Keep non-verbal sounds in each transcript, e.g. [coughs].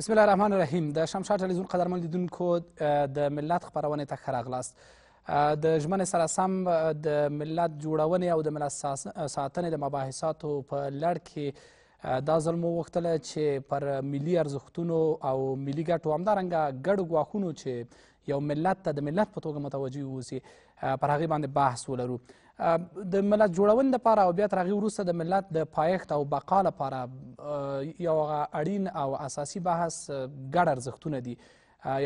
بسم الله الرحمن الرحیم د شمشاد ټلویزیون قدرمن لیدونکو د ملت خپرونې ته ښه راغلاست د ژمنې سره سم د ملت جوړونې او د ملت ساتنې د مباحثاتو په لړ کې دا ځل مو وغوښتله چې پر ملي ارزښتونو او ملي ګټو همدارنګه ګډو ګواښونو چې یو ملت ته د ملت په توګه متوجه اوسي پر هغې باندې بحث ولرو د ملت جوړون لپاره او بیا تر هغې وروسته د ملت د پایښت او بقا لپاره یو هغه اړین او اساسي بحث ګډ ارزښتونه دي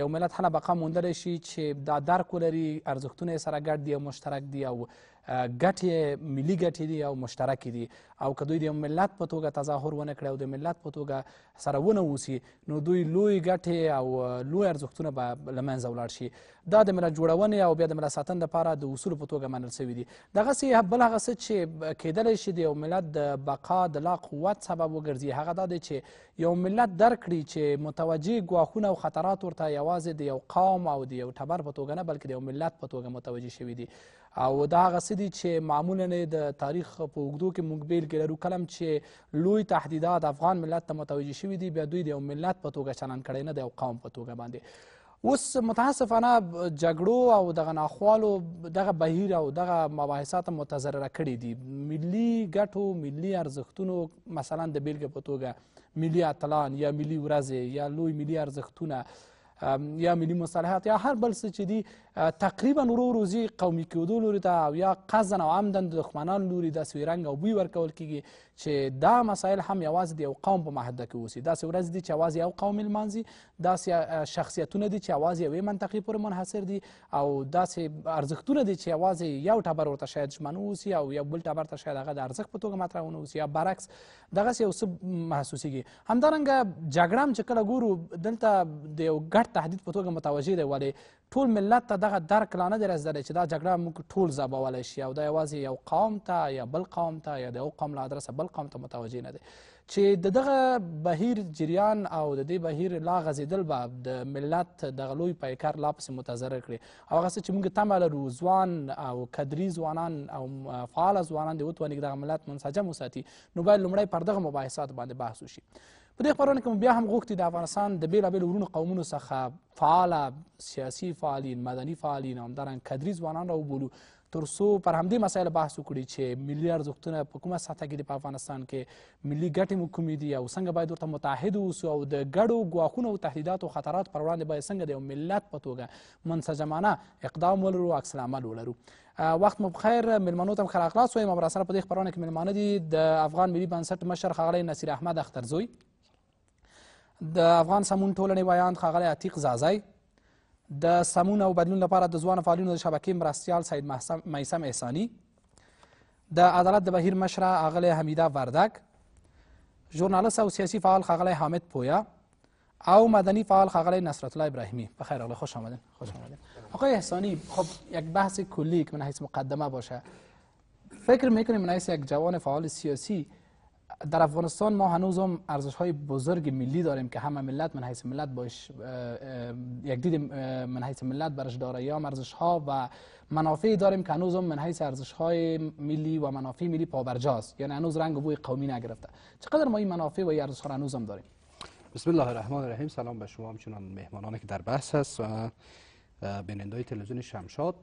یو ملت هله بقا موندلی شي چې دا درک ولري ارزښتونه یې سره ګډ دي او مشترک دي او ګټې ملي ګټې دي او مشترکې دي او که دوی د ملت په توګه تظاهر ونه کړي او د ملت په توګه سره ونه اوسي نو دوی لوی ګټې او لوی ارزښتونه به له منځه ولاړ شي دا د ملت جوړونې او بیا د ملت ساتنې لپاره د اصولو په توګه منل سوي دي دغسې بل هغه څه چې کیدلی شي د یو ملت د بقا د لا قوت سبب وګرځي هغه دا دی چې یو ملت درک کړي چې متوجه ګواښونه او خطرات ورته یوازې د یو قوم او د یو ټبر په توګه نه بلکې د یو ملت په توګه متوجه شوي دي او دا هغه څه دي چې معمولا د تاریخ په اوږدو کې موږ بېلګې لرو کلم چې لوی تهدیدات افغان ملت ته متوجه شوي دي بیا دوی د یو ملت په توګه چلند کړی نه د یو قوم په توګه باندې اوس متاسفانه جګړو او دغه ناخوالو دغه بهیر او دغه مباحثات متضرره کړي دي ملي ګټو ملي ارزښتونو مثلا د بیلګې په توګه ملي اتلان یا ملي ورځې یا لوی ملي ارزښتونه یا ملي مصالحات یا هر بل څه چې دي تقریبا ورو ورو ځي قومي کېدو لوري ته او یا قصدا او عمدا د دښمنان لوري داسې رنګ او بوی ورکول کېږي چې دا مسایل هم یوازې د یو قوم په محده کې اوسي داسې ورځې دي چې یوازې یو قوم لمانځي داسې شخصیتونه دي چې یوازې یوې منطقې پورې منحصر دي او داسې ارزښتونه دي چې یوازې یو ټبر ورته شاید ژمن اوسي او یو بل ټبر ته شاید هغه د ارزښت په توګه مطرح ونه اوسي یا برعکس دغسې یو څه محسوسیږي همدارنګه جګړه هم چې کله ګورو دلته د یو ګډ تهدید په توګه متوجه دی ولې ټول ملت ته دغه درک لا نه دی رسېدلی چې دا جګړه موږ ټول ځبولی شي او دا یوازې یو قوم ته یا بل قوم ته یا د یو قوم له ادرسه بل قوم ته متوجه نه دی چې د دغه بهیر جریان او د دې بهیر لا غځېدل به د ملت دغه لوی پیکر لا پسې متضرر کړي او هغه څه چې موږ تمه لرو ځوان او کدري ځوانان او فعاله ځوانان دې وتوانېږي دغه ملت منسجم وساتي نو باید لومړی پر دغه مباحثاتو باندې بحث وشي په دې خپرونه کې بیا هم غوښتي د افغانستان د بېلابېلو ورونو قومونو څخه فعاله سیاسي فعالین مدني فعالین همدارنګ کدري ځوانان راوبولو تر څو پر همدې مسایل بحث وکړي چې ملي ارزښتونه په کومه سطحه کې دي په افغانستان کې ملي ګټې مو کومې دي او څنګه باید ورته متحد اوسو او د ګډو ګواښونو او تهدیداتو خطرات پر وړاندې باید څنګه د یو ملت په توګه منسجمانه اقدام ولرو عکس العمل ولرو وخت مو بخیر مېلمنو ته خیر اخلاص وایم او راسره په دې خپرونه کې مېلمانه دي د افغان ملي بنسټ مشر ښاغلی نصیر احمد اخترزوی د افغان سمون ټولنې ویاند ښاغلی عتیق زازی د سمون او بدلون لپاره د ځوانو فعالینو د شبکې مرستیال سید میسم احسانی د عدالت د بهیر مشره ښاغلی حمیده وردک ژورنالست او سیاسي فعال ښاغلی حامد پویا او مدنی فعال ښاغلی نصرت الله ابراهیمی بخیر آقای خوش آمدین خوش آمدین آقای احسانی خب یک بحث کلی که من حیث مقدمه باشه فکر میکنیم من حیث یک جوان فعال سیاسی در افغانستان ما هنوز هم ارزش های بزرگ ملی داریم که همه ملت من حیث ملت باش یک دید من حیث ملت برش داره یا ارزش ها و منافعی داریم که هنوز هم من حیث ارزش های ملی و منافع ملی پابرجاست یعنی هنوز رنگ و بوی قومی نگرفته چقدر ما این منافع و این ارزش ها هنوز هم داریم بسم الله الرحمن الرحیم سلام به شما همچنان مهمانانی که در بحث هست و بیننده تلویزیون شمشاد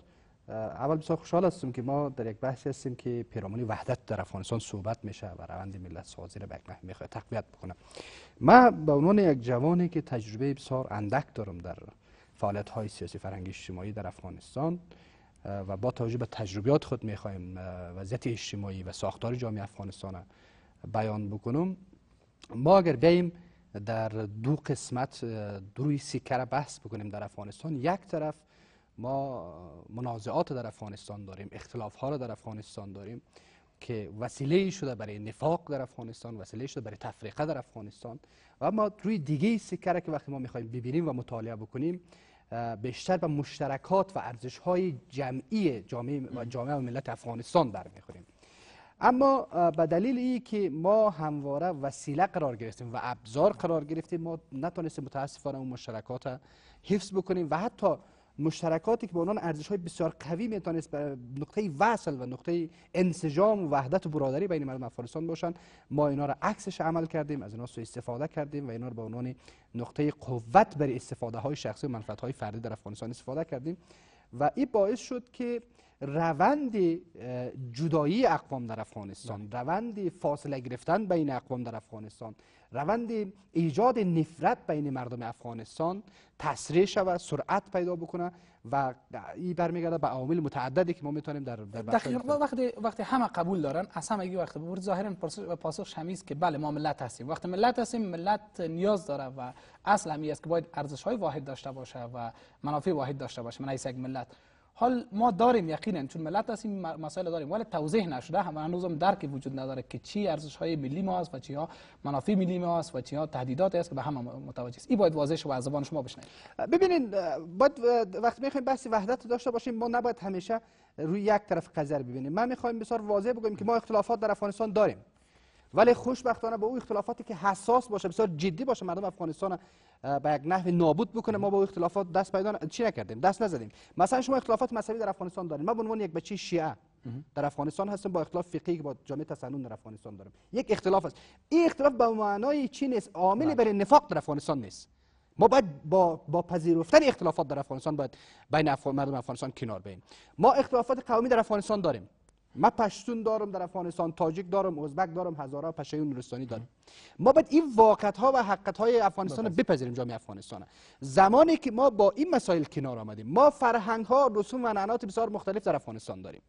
اول بسیار خوشحال هستم که ما در یک بحث هستیم که پیرامون وحدت در افغانستان صحبت میشه و روند ملت سازی را به یک تقویت بکنم من به عنوان یک جوانی که تجربه بسیار اندک دارم در فعالیت های سیاسی فرهنگی اجتماعی در افغانستان و با توجه به تجربیات خود میخوایم وضعیت اجتماعی و ساختار جامعه افغانستان بیان بکنم ما اگر بیایم در دو قسمت دروی سیکر بحث بکنیم در افغانستان یک طرف ما منازعات در افغانستان داریم اختلاف ها را در افغانستان داریم که وسیله شده برای نفاق در افغانستان وسیله شده برای تفریقه در افغانستان و ما روی دیگه سکره که وقتی ما میخوایم ببینیم و مطالعه بکنیم بیشتر به مشترکات و ارزش های جمعی جامعه و جامعه و ملت افغانستان برمیخوریم اما به دلیل ای که ما همواره وسیله قرار گرفتیم و ابزار قرار گرفتیم ما نتونستیم متاسفانه اون مشترکات حفظ بکنیم و حتی مشترکاتی که به عنوان ارزش های بسیار قوی میتونست به نقطه وصل و نقطه انسجام و وحدت و برادری بین مردم افغانستان باشند ما اینا را عکسش عمل کردیم از اینا سو استفاده کردیم و اینا را به عنوان نقطه قوت برای استفاده های شخصی و منفعت های فردی در افغانستان استفاده کردیم و این باعث شد که روند جدایی اقوام در افغانستان بله. روند فاصله گرفتن بین اقوام در افغانستان روند ایجاد نفرت بین مردم افغانستان تسریع شود سرعت پیدا بکنه و این برمیگرده به عوامل متعددی که ما میتونیم در در وقتی وقتی همه قبول دارن از همه وقت بود ظاهرا پاسخ شمیز که بله ما ملت هستیم وقتی ملت هستیم ملت نیاز داره و اصل همی است که باید ارزش های واحد داشته باشه و منافع واحد داشته باشه من یک ملت حال ما داریم یقینا چون ملت هستیم مسائل داریم ولی توضیح نشده هم هنوزم درک وجود نداره که چی ارزش های ملی ما است و چی ها منافع ملی ما است و چی ها تهدیدات است که به همه متوجه است این باید واضح و از زبان شما بشنید ببینید باید وقتی میخوایم بحث وحدت داشته باشیم ما نباید همیشه روی یک طرف قذر ببینیم من میخوایم بسیار واضح بگویم که ما اختلافات در افغانستان داریم ولی خوشبختانه با او اختلافاتی که حساس باشه بسیار جدی باشه مردم افغانستان به یک نحو نابود بکنه ما با اختلافات دست پیدا چی نکردیم دست نزدیم مثلا شما اختلافات مذهبی در افغانستان دارین ما به عنوان یک بچه شیعه در افغانستان هستم با اختلاف فقهی با جامعه تسنن در افغانستان دارم یک اختلاف است این اختلاف به معنای چی نیست عامل برای بله. نفاق در افغانستان نیست ما باید با, با پذیرفتن اختلافات در افغانستان باید بین افغان مردم افغانستان کنار بیاییم ما اختلافات قومی در افغانستان داریم ما پشتون دارم در افغانستان تاجیک دارم ازبک دارم هزارا پشه نورستانی دارم ما باید این واقعت ها و حقیقت های افغانستان رو بپذیریم جامعه افغانستان زمانی که ما با این مسائل کنار آمدیم ما فرهنگ ها رسوم و نعنات بسیار مختلف در افغانستان داریم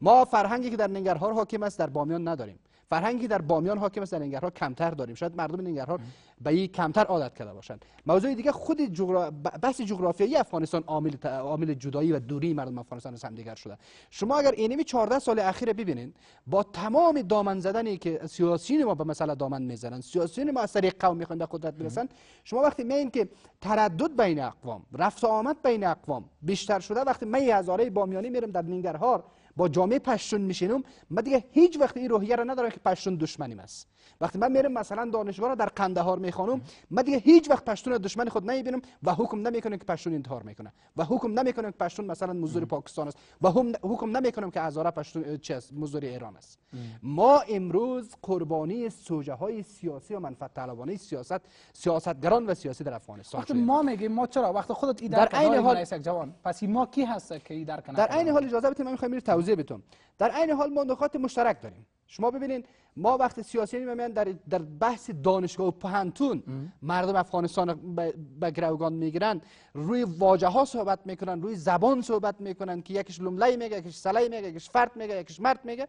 ما فرهنگی که در ننگرهار حاکم است در بامیان نداریم فرهنگی در بامیان حاکم است در کمتر داریم شاید مردم ننگرهار به این کمتر عادت کرده باشند موضوع دیگه خود جغرا... بحث جغرافیایی افغانستان عامل عامل جدایی و دوری مردم افغانستان از همدیگر شده شما اگر اینمی 14 سال اخیر ببینید با تمام دامن زدنی که سیاسیون ما به مسئله دامن میزنن سیاسیون ما از طریق قوم میخوان قدرت برسن شما وقتی میبینید که تردد بین اقوام رفت آمد بین اقوام بیشتر شده وقتی من هزاره بامیانی میرم در ننگرهار با جامعه پشتون میشینم ما دیگه هیچ وقت این روحیه را ندارم که پشتون دشمنیم است وقتی من میرم مثلا دانشگاه را در قندهار میخوانم ما دیگه هیچ وقت پشتون را دشمن خود نمیبینم و حکم نمیکنم که پشتون انتحار میکنه و حکم نمیکنم که پشتون مثلا مزدور پاکستان است و هم حکم نمیکنم که هزاره پشتون چی است مزدور ایران است ما امروز قربانی سوژه های سیاسی و منفعت طلبانه سیاست سیاستگران و سیاسی در افغانستان شدیم ما میگیم ما چرا وقتی خودت در عین حال جوان پس ما کی هست که در در عین حال اجازه بدید من میخوام توضیح در عین حال ما نکات مشترک داریم شما ببینید ما وقت سیاسی در در بحث دانشگاه و پهنتون مردم افغانستان به گروگان میگیرن روی واجه ها صحبت میکنن روی زبان صحبت میکنن که یکیش لملای میگه یکیش سلای میگه یکیش فرد میگه یکیش مرد میگه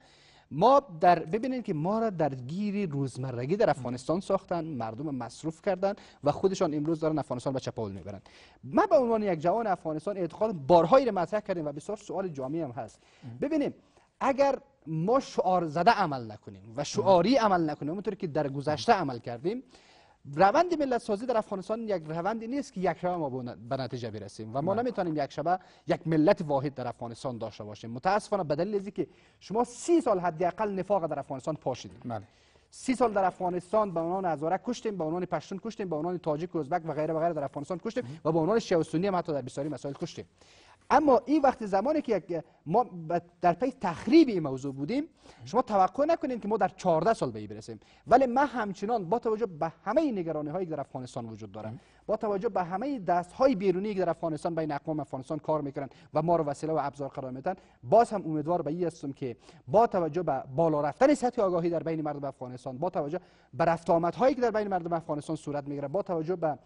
ما در ببینید که ما را در گیری روزمرگی در افغانستان ساختن مردم مصروف کردن و خودشان امروز دارن افغانستان به چپاول میبرن من به عنوان یک جوان افغانستان اعتقاد بارهایی را مطرح کردیم و بسیار سوال جامعه هم هست ببینیم اگر ما شعار زده عمل نکنیم و شعاری عمل نکنیم اونطوری که در گذشته عمل کردیم روند ملت سازی در افغانستان یک روندی نیست که یک شبه ما به نتیجه برسیم و ما بله. نمیتونیم یک شبه یک ملت واحد در افغانستان داشته باشیم متاسفانه به دلیل که شما سی سال حداقل نفاق در افغانستان پاشیدید بله. سی سال در افغانستان به عنوان هزاره کشتیم به عنوان پشتون کشتیم به عنوان تاجیک و ازبک و غیره و غیره در افغانستان کشتیم و به عنوان شیعه سنی هم حتی در بسیاری مسائل کشتیم اما این وقت زمانی که ما در پی تخریب این موضوع بودیم شما توقع نکنید که ما در 14 سال به این برسیم ولی ما همچنان با توجه به همه نگرانی هایی که در افغانستان وجود داره با توجه به همه دست های بیرونی که در افغانستان بین اقوام افغانستان کار میکنن و ما رو وسیله و ابزار قرار میدن باز هم امیدوار به این هستم که با توجه به بالا رفتن سطح آگاهی در بین مردم افغانستان با توجه به رفت هایی که در بین مردم افغانستان صورت میگیره با توجه به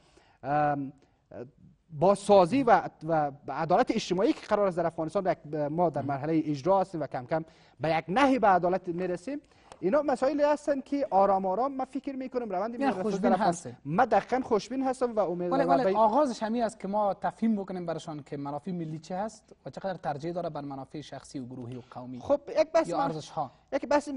با سازی و, و عدالت اجتماعی که قرار است در افغانستان ما در مرحله اجرا هستیم و کم کم به یک نهی به عدالت میرسیم اینا مسائل هستن که آرام آرام من فکر میکنم روند می خوشبین هستم من دقیقا خوشبین هستم و امیدوارم ولی ولی آغازش همی است که ما تفهیم بکنیم برشان که منافع ملی چه هست و چقدر ترجیح داره بر منافع شخصی و گروهی و قومی خب یک ارزش ها یکی بحث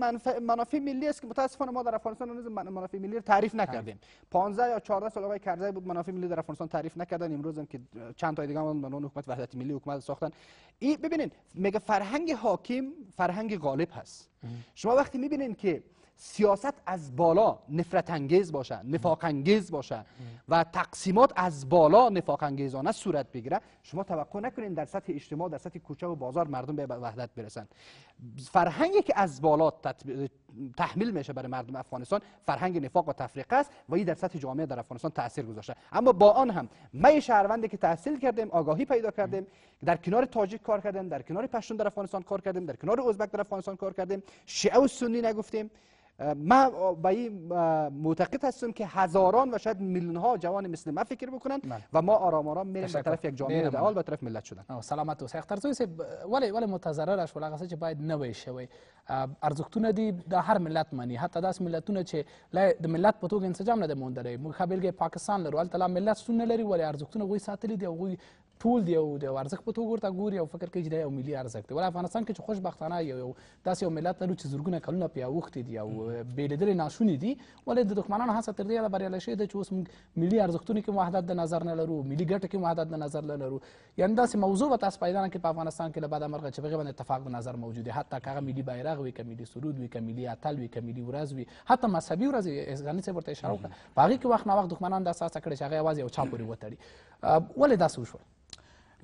منافع ملی است که متاسفانه ما در افغانستان هنوز منافع ملی رو تعریف نکردیم 15 یا 14 سال آقای کرزی بود منافع ملی در افغانستان تعریف نکردن امروز هم که چند تا دیگه هم منون حکومت وحدت ملی حکومت ساختن این ببینید میگه فرهنگ حاکم فرهنگ غالب هست شما وقتی میبینید که سیاست از بالا نفرت انگیز باشه نفاق انگیز باشه و تقسیمات از بالا نفاق انگیزانه صورت بگیره شما توقع نکنین در سطح اجتماع در سطح کوچه و بازار مردم به وحدت برسند فرهنگی که از بالا تحمیل میشه برای مردم افغانستان فرهنگ نفاق و تفریق است و این در سطح جامعه در افغانستان تاثیر گذاشته اما با آن هم ما شهروندی که تحصیل کردیم آگاهی پیدا کردیم در کنار تاجیک کار کردیم در کنار پشتون در افغانستان کار کردیم در کنار ازبک در افغانستان کار کردیم شیعه و سنی نگفتیم من به این معتقد هستم که هزاران و شاید میلیون ها جوان مثل من فکر بکنن من. و ما آرام آرام میریم به طرف یک جامعه ایدئال به طرف ملت شدن سلامت و سیخ ترزوی سیب ولی ولی متضرر شو لغه چې باید نه وي شوی ارزښتونه دي د هر ملت مانی حتی داس ملتونه چې د ملت په توګه انسجام نه موندلې موږ خبرګه پاکستان لرو البته ملت سن لري ولی ارزښتونه غوي ساتلي دي غوي ټول دی او د ارزښت په توګه ورته ګوري او فکر کوي چې دا یو ملي ارزښت دی ول افغانستان کې چې خوشبختانه یو یو داسې یو ملت لرو چې زرګونه کلونه پیا وخت دي او بې لیدلې ناشونې دي ولې د دښمنانو هڅه تر دې بریالی شوې ده چې اوس موږ ملي ارزښتونو کې وحدت د نظر نه لرو ملي ګټو کې وحدت د نظر نه لرو یعنې داسې موضوع به تاسو پیدا نه کې په افغانستان کې له بده مرغه چې په هغې باندې اتفاق د نظر موجود دی حتی که هغه ملي بیرغ وي که ملي سرود وي که ملي اتل وي که ملي ورځ وي حتی مذهبي ورځ غني صاحب ورته اشاره وکړه په هغې کې وخت ناوخت دښمنان داسې هڅه کړې چې هغه یوازې یو چا پورې وتړي ولې داسې وشول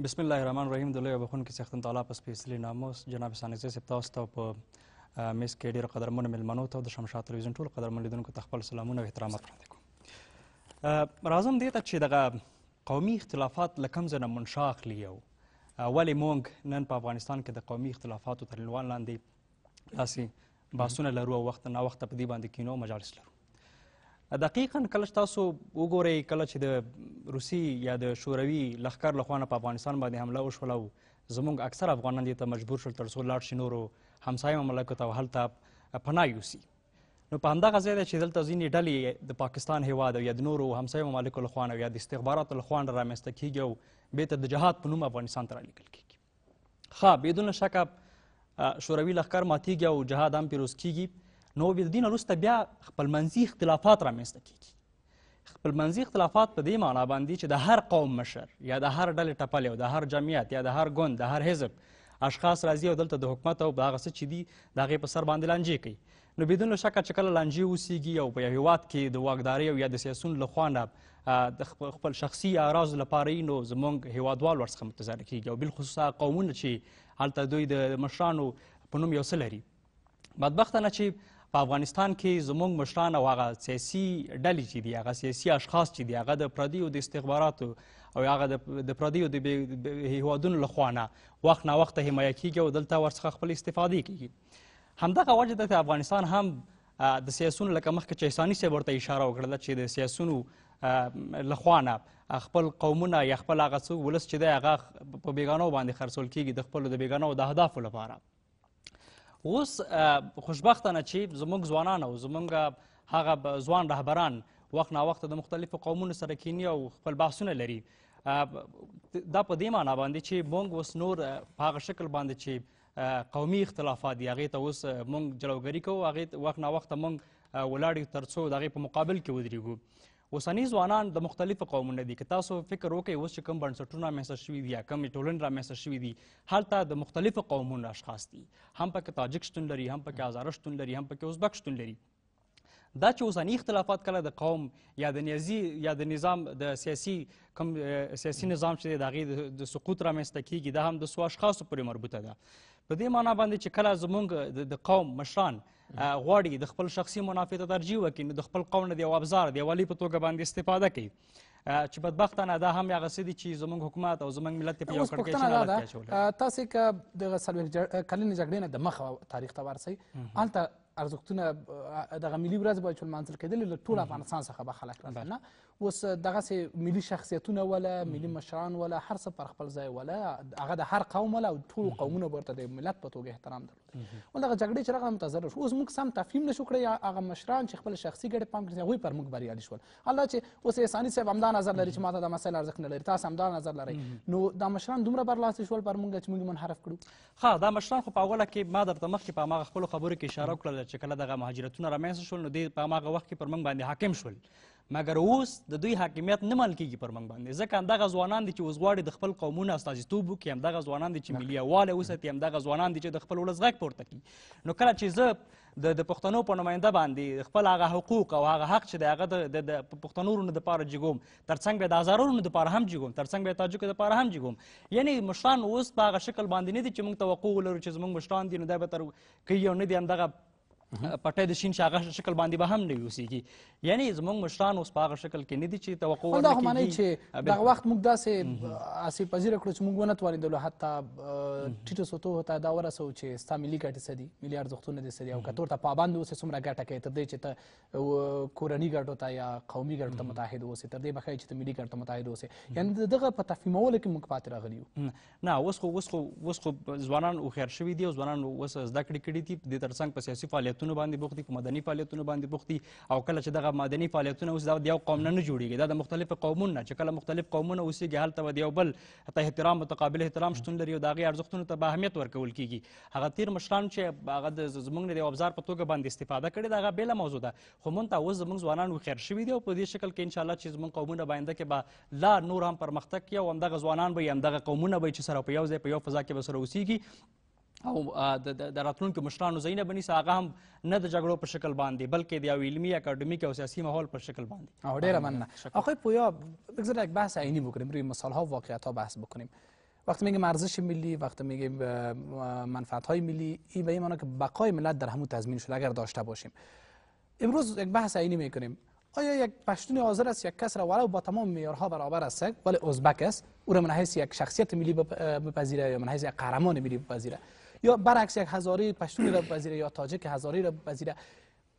بسم الله الرحمن الرحیم د لوی بخون کې سختن تعالی په سپیشلی ناموس جناب سانیزه سپ تاسو ته په میس کې ډیر قدرمن ملمنو ته د شمشاد تلویزیون ټول قدرمن لیدونکو ته خپل سلامونه او احترامات وړاندې کوم راځم دې ته چې دغه قومي اختلافات لکم زنه منشا اخلي او ولې مونږ نن په افغانستان کې د قومي اختلافاتو تر عنوان لاندې داسې باسونه لرو او وخت نه وخت په دې باندې کینو مجالس لرو دقیقا کله چې تاسو وګورئ کله چې د روسي یا د شوروي لښکر لخوا نه په افغانستان باندې حمله وشوله او زموږ اکثر افغانان دې ته مجبور شول تر څو لاړ شي نورو همسایه مملکتو او هلته پناه یوسي نو په همدغه ځای ده چې دلته ځینې ډلې د پاکستان هیواد او یا د نورو همسایه ممالکو لخوا نه یا د استخباراتو لخوا نه رامنځته کیږي او بیرته د جهاد په نوم افغانستان ته رالیږل کیږي ښه بدون شکه شوروي لښکر ماتیږي او جهاد هم پیروز کیږي نو بدین وروسته بیا خپلمنځي اختلافات رامنځته کیږي خپلمنځي اختلافات په دې معنا باندې چې د هر قوم مشر یا د هر ډلې ټپل او د هر جمعیت یا د هر ګوند د هر حزب اشخاص راځي او دلته د حکومت او دغه څه چې دي د هغې په سر باندې لانجې کوي نو بدون شکه چې کله لانجې اوسیږي او په یو هیواد کې د واکدارۍ او یا د سیاسون له خوا نه د خپل شخصي اراضو لپاره نو زمونږ هیوادوال ورڅخه متضرر کیږي او بالخصوص قومونه چې هلته دوی د مشرانو په نوم یو څه لري بدبختانه چې په افغانستان کې زموږ مشران او هغه سیاسي ډلې چې دي هغه سیاسي اشخاص چې دي هغه د پردیو د استخباراتو او هغه د پردیو د هیوادونو لخوا نه وخت ناوخته حمایه کیږي او دلته ورڅخه خپل استفادې کیږي همدغه وجه ده چې افغانستان هم د سیاسونو لکه مخکې چې احساني صاحب ورته اشاره وکړله چې د سیاسونو لخوا نه خپل قومونه یا خپل هغه څه ولس چې دی هغه په بیګانو باندې خرڅول کیږي د خپلو د بیګانو د اهدافو لپاره اوس خوشبختانه چې زموږ ځوانان او زموږ هغه ځوان رهبران وخت نا وخت د مختلفو قومونو سره کینی او خپل بحثونه لري دا په دې معنی باندې چې مونږ اوس نور په هغه شکل باندې چې قومي اختلافات دی هغې ته اوس مونږ جلوګري کوو هغې وخت نا وخت مونږ ولاړ یو تر څو د هغې په مقابل کې ودرېږو اوسنی ځوانان د مختلفو قومونو دي که تاسو فکر وکړئ اوس چې کوم بنسټونه رامنځته شوي دي یا کومې ټولنې رامنځته شوي دي هلته د مختلفو قومونو اشخاص دي هم پکې تاجک شتون لري هم پکې هزاره شتون لري هم پکې ازبک شتون لري دا چې اوسنی اختلافات کله د قوم یا د نیازي یا د نظام د سیاسي کم سیاسي نظام چې د هغې د سقوط رامنځته کیږي دا هم د څو اشخاصو پورې مربوطه ده په دې معنی باندې چې کله زموږ د قوم مشران غواړي د خپل شخصي منافع ته ترجیح وکړي نو د خپل قوم نه د یو ابزار د یو په توګه باندې استفاده کوي چې بدبختانه دا هم هغه څه دي چې زموږ حکومت او زموږ ملت په یو کړکۍ کې نه راځي تاسو کې د کلنې جګړې نه د مخه تاریخ ته ورسئ هلته ارزښتونه دغه ملي ورځ به چې لمانځل کېدلې له ټول افغانستان څخه به خلک راځي نه اوس دغسې ملي شخصیتونه وله ملي مشران وله هر څه پر خپل ځای وله هغه د هر قوم وله او ټول قومونه به ورته د ملت په توګه احترام درلود ول دغه جګړې چې راغله منتظره شو اوس موږ سم تفهیم نشو کړی هغه مشران چې خپل شخصي ګټې پام کړي هغوی پر موږ بریالي شول الله چې اوس احساني صاحب همدا نظر لري چې ماته دا مسایل ارزښت نه لري تاسو همدا نظر لرئ نو دا مشران دومره برلاسې شول پر موږ چې موږ منحرف کړو ها دا مشران خو په اوله کې ما درته مخکې په هماغه خپلو خبرو کې اشاره وکړله چې کله دغه مهاجرتونه رامنځته شول نو دوی په هماغه وخت کې پر موږ باندې حاکم شول مګر اوس د دوی حاکمیت نه مال کیږي پر موږ باندې ځکه همدغه ځوانان دي چې اوس غواړي د خپل قومونو استازیتوب وکړي همدغه ځوانان دي چې ملي یووالی وساتي همدغه ځوانان دي چې د خپل ولس غږ پورته کړي نو کله چې زه د د پښتنو په نماینده باندې خپل هغه حقوق او هغه حق چې د هغه د پښتنو ورونو دپاره جګوم تر څنګ بیا د هزارونو دپاره هم جګوم تر څنګ بیا تاجکو دپاره هم جګوم یعنی مشران اوس په هغه شکل باندې نه دي چې موږ توقع ولرو چې زموږ مشران دي نو دا به تر کوي او نه دي همدغه پټی د شین شاغه شکل باندې به هم نه یوسیږي یعنی زموږ مشران اوس په هغه شکل کې نه دي چې توقع ورنکړي دا هم نه چې دغه وخت موږ داسې اسی پذیر کړو چې موږ ونه توانیدلو حتی ټیټو سوتو هتا دا ورسو چې ستا ملي ګټې څه دي ملي ارزښتونه دي څه دي او کتور ته پابند اوسې څومره ګټه کوي تر دې چې ته کورني ګټو ته یا قومي ګټو ته متحد اوسې تر دې بخای چې ته ملي ګټو ته متحد اوسې یعنی دغه په تفهیمولو کې موږ پاتې راغلی یو نه اوس خو اوس خو اوس خو ځوانان هوښیار شوي دي او ځوانان اوس زده کړې کړې دي د ترڅنګ په سیاسي فعالیت فعالیتونو باندې بوخت دي په مدني فعالیتونو باندې بوخت دي او کله چې دغه مدني فعالیتونه اوس دا د یو قوم نه نه جوړیږي دا د مختلف قومونو نه چې کله مختلف قومونه اوسېږي هلته به د یو بل ته احترام متقابل احترام شتون لري او د هغې ارزښتونو ته به اهمیت ورکول کېږي هغه تیر مشران چې هغه زموږ نه د یو ابزار په توګه باندې استفاده کړې ده هغه بېله موضوع ده خو مونږ ته اوس زموږ ځوانان وخیر شوي دي او په دې شکل کې انشاءالله چې زموږ قومونه باینده کې به لا نور هم پرمختګ کوي او همدغه ځوانان به یې همدغه قومونه به چې سره په یو ځای په یو فضا کې به سره اوسېږي او د راتلونکو مشرانو ځایونه بنیسه هغه هم نه د جګړو په شکل باندې بلکې د یو علمي اکاډمیک او سیاسي ماحول په شکل باندې او ډیر ممنون آقای پویا بگذار یک بحث عینی بکنیم روی مثال ها و واقعیت ها بحث بکنیم وقتی میگیم ارزش ملی وقتی میگیم منفعت های ملی این به این که بقای ملت در همون تضمین شده اگر داشته باشیم امروز یک بحث عینی میکنیم آیا یک پشتون حاضر است یک کس را ولو با تمام معیارها برابر است ولی ازبک است او را من یک شخصیت ملی بپذیره یا من یک قهرمان ملی بپذیره یا برعکس یک هزاری پشتونی را وزیر یا تاجک هزاری را وزیر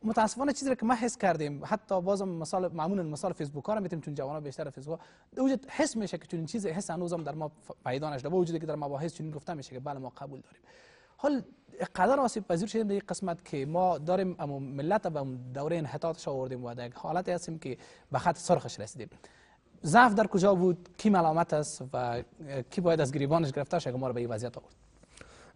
متاسفانه چیزی را که ما حس کردیم حتی بازم مثال معمولا مثال فیسبوک ها میتونیم چون جوانان بیشتر فیسبوک وجود حس میشه که چنین چیزی حس هنوزم در ما پیدا نشده با وجودی که در مباحث چنین گفته میشه که بله ما قبول داریم حال قدر آسیب پذیر شدیم در قسمت که ما داریم اما ملت به دوره انحطاط آوردیم و در حالت هستیم که به خط سرخش رسیدیم ضعف در کجا بود کی ملامت است و کی باید از گریبانش گرفته که ما رو به این وضعیت آورد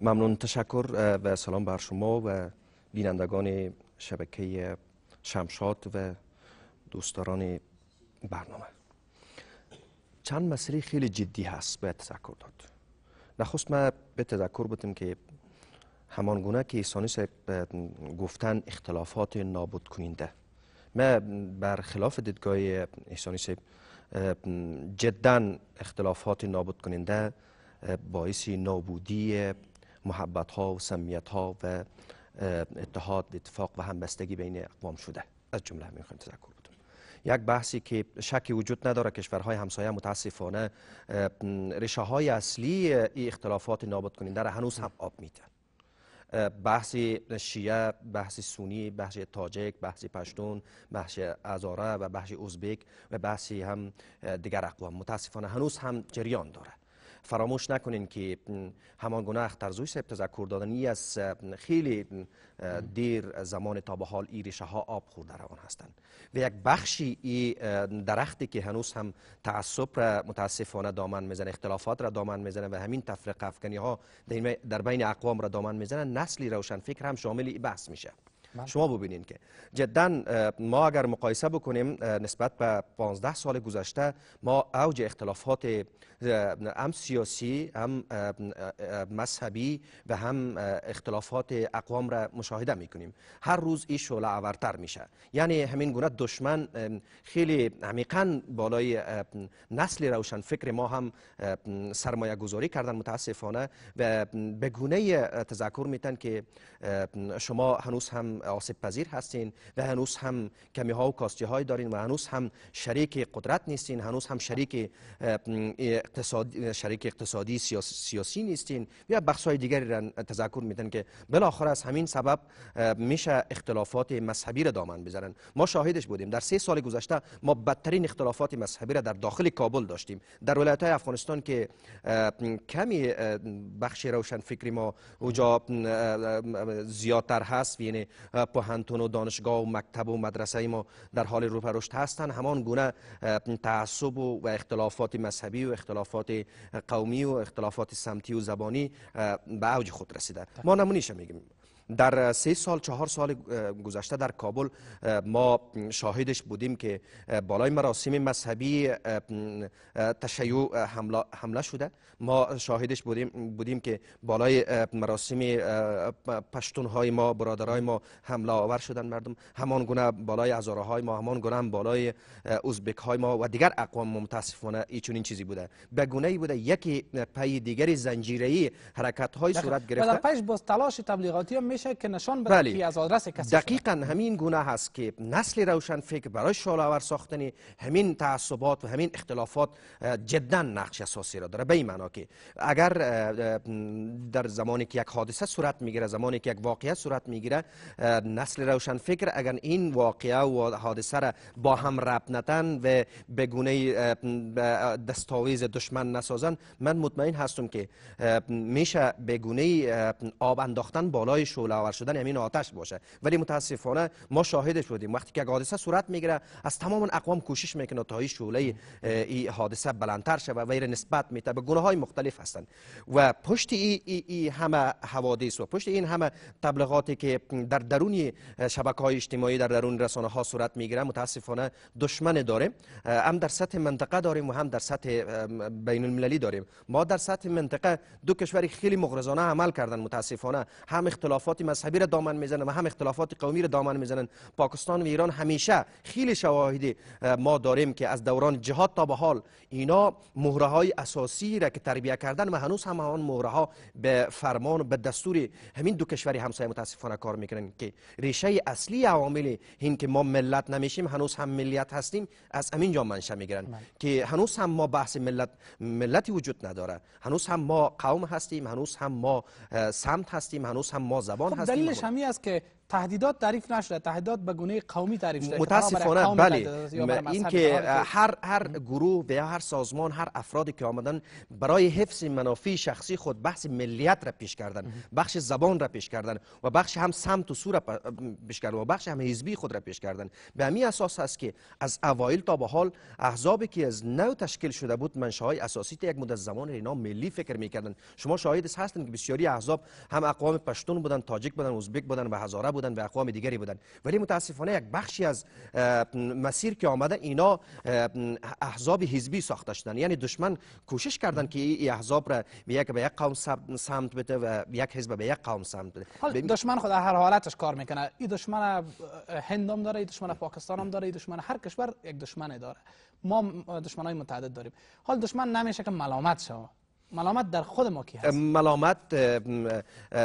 ممنون تشکر و سلام بر شما و بینندگان شبکه شمشاد و دوستداران برنامه چند مسئله خیلی جدی هست به تذکر داد نخست ما به تذکر بودم که همان گونه که ایسانی گفتن اختلافات نابود کننده من خلاف دیدگاه احسانی جدا اختلافات نابود کننده باعث نابودی محبت ها و سمیت ها و اتحاد اتفاق و همبستگی بین اقوام شده از جمله همین تذکر بودم. یک بحثی که شکی وجود نداره کشورهای همسایه متاسفانه ریشه های اصلی این اختلافات نابود کننده را هنوز هم آب میده بحث شیعه بحث سونی بحث تاجک بحث پشتون بحث ازاره و بحث ازبک و بحث هم دیگر اقوام متاسفانه هنوز هم جریان داره فراموش نکنین که همان گونه اخترزوی صاحب تذکر دادن ای از خیلی دیر زمان تا به حال ای ریشه ها آب خورده روان هستند و یک بخشی ای درختی که هنوز هم تعصب را متاسفانه دامن میزنه اختلافات را دامن میزنه و همین تفرقه افکنی ها در بین اقوام را دامن میزنه نسلی روشن فکر هم شامل ای بحث میشه بله. شما ببینید که جدا ما اگر مقایسه بکنیم نسبت به 15 سال گذشته ما اوج اختلافات هم سیاسی هم مذهبی و هم اختلافات اقوام را مشاهده میکنیم هر روز این شعله آورتر میشه یعنی همین گونه دشمن خیلی عمیقا بالای نسل روشن فکر ما هم سرمایه گذاری کردن متاسفانه و به گونه تذکر میتن که شما هنوز هم آسیب پذیر هستین و هنوز هم کمی ها و کاستی های دارین و هنوز هم شریک قدرت نیستین هنوز هم شریک اقتصادی شریک اقتصادی سیاسی نیستین یا بخش های دیگری را تذکر میدن که بالاخره از همین سبب میشه اختلافات مذهبی را دامن بزنن ما شاهدش بودیم در سه سال گذشته ما بدترین اختلافات مذهبی را در داخل کابل داشتیم در ولایت های افغانستان که کمی بخش روشن فکری ما اوجا زیادتر هست یعنی پوهنتون و دانشگاه و مکتب و مدرسه ما در حال روپرشت هستند همان گونه تعصب و اختلافات مذهبی و اختلافات قومی و اختلافات سمتی و زبانی به اوج خود رسیده ما نمونیش میگیم در سه سال چهار سال گذشته در کابل ما شاهدش بودیم که بالای مراسم مذهبی تشیع حمله شده ما شاهدش بودیم, بودیم که بالای مراسم پشتون ما برادرای ما حمله آور شدن مردم همان گونه بالای ازاره های ما همان گونه بالای ازبک های ما و دیگر اقوام متاسفانه ای چنین چیزی بوده به گونه ای بوده یکی پی دیگری زنجیره ای حرکت های صورت گرفته پیش باز تلاش تبلیغاتی هم میشه بله. دقیقا همین گونه هست که نسل روشن فکر برای شالاور ساختن همین تعصبات و همین اختلافات جدا نقش اساسی را داره به این معنا که اگر در زمانی که یک حادثه صورت میگیره زمانی که یک واقعه صورت میگیره نسل روشن فکر اگر این واقعه و حادثه را با هم ربط نتن و به گونه دستاویز دشمن نسازن من مطمئن هستم که میشه به گونه آب انداختن بالای آور شدن همین یعنی آتش باشه ولی متاسفانه ما شاهد شدیم وقتی که حادثه صورت میگیره از تمام اقوام کوشش میکنه تا این شعله ای حادثه بلندتر شود و نسبت میته به گناه های مختلف هستند و پشت این ای ای همه حوادث و پشت این همه تبلیغاتی که در درون شبکه های اجتماعی در درون رسانه ها صورت میگیره متاسفانه دشمن داره هم در سطح منطقه داریم و هم در سطح بین المللی داریم ما در سطح منطقه دو کشوری خیلی مغرضانه عمل کردن متاسفانه هم اختلافات اختلافات مذهبی را دامن میزنن و هم اختلافات قومی را دامن میزنن پاکستان و ایران همیشه خیلی شواهد ما داریم که از دوران جهاد تا به حال اینا مهره های اساسی را که تربیه کردن و هنوز هم آن مهره ها به فرمان و به دستور همین دو کشوری همسایه متاسفانه کار میکنن که ریشه اصلی عوامل این که ما ملت نمیشیم هنوز هم ملیت هستیم از همین جا منشأ میگیرن بله. که هنوز هم ما بحث ملت ملتی وجود نداره هنوز هم ما قوم هستیم هنوز هم ما سمت هستیم هنوز هم ما زبان خب دلیلش همین است که تهدیدات تعریف نشده تهدیدات به گونه قومی تعریف شده متاسفانه بله این که هر هر گروه و هر سازمان هر افرادی که آمدن برای حفظ منافع شخصی خود بحث ملیت را پیش کردن بخش زبان را پیش کردن و بخش هم سمت و سو را پیش کردن و بخش هم حزبی خود را پیش کردن به همین اساس هست که از اوایل تا به حال احزابی که از نو تشکیل شده بود منشاهای اساسی تا یک مدت زمان اینا ملی فکر میکردن شما شاهد هستید که بسیاری احزاب هم اقوام پشتون بودن تاجیک بودن ازبک بودن و هزاره به اقوام دیگری بودن ولی متاسفانه یک بخشی از مسیر که آمده اینا احزاب حزبی ساخته شدن یعنی دشمن کوشش کردن که این احزاب را به یک به یک قوم سمت بده و یک حزب به یک قوم سمت بده دشمن خود هر حالتش کار میکنه این دشمن هند داره این دشمن پاکستان هم داره این دشمن هر کشور یک دشمنی داره ما دشمن های متعدد داریم حال دشمن نمیشه که ملامت شما ملامت در خود ما کی هست ملامت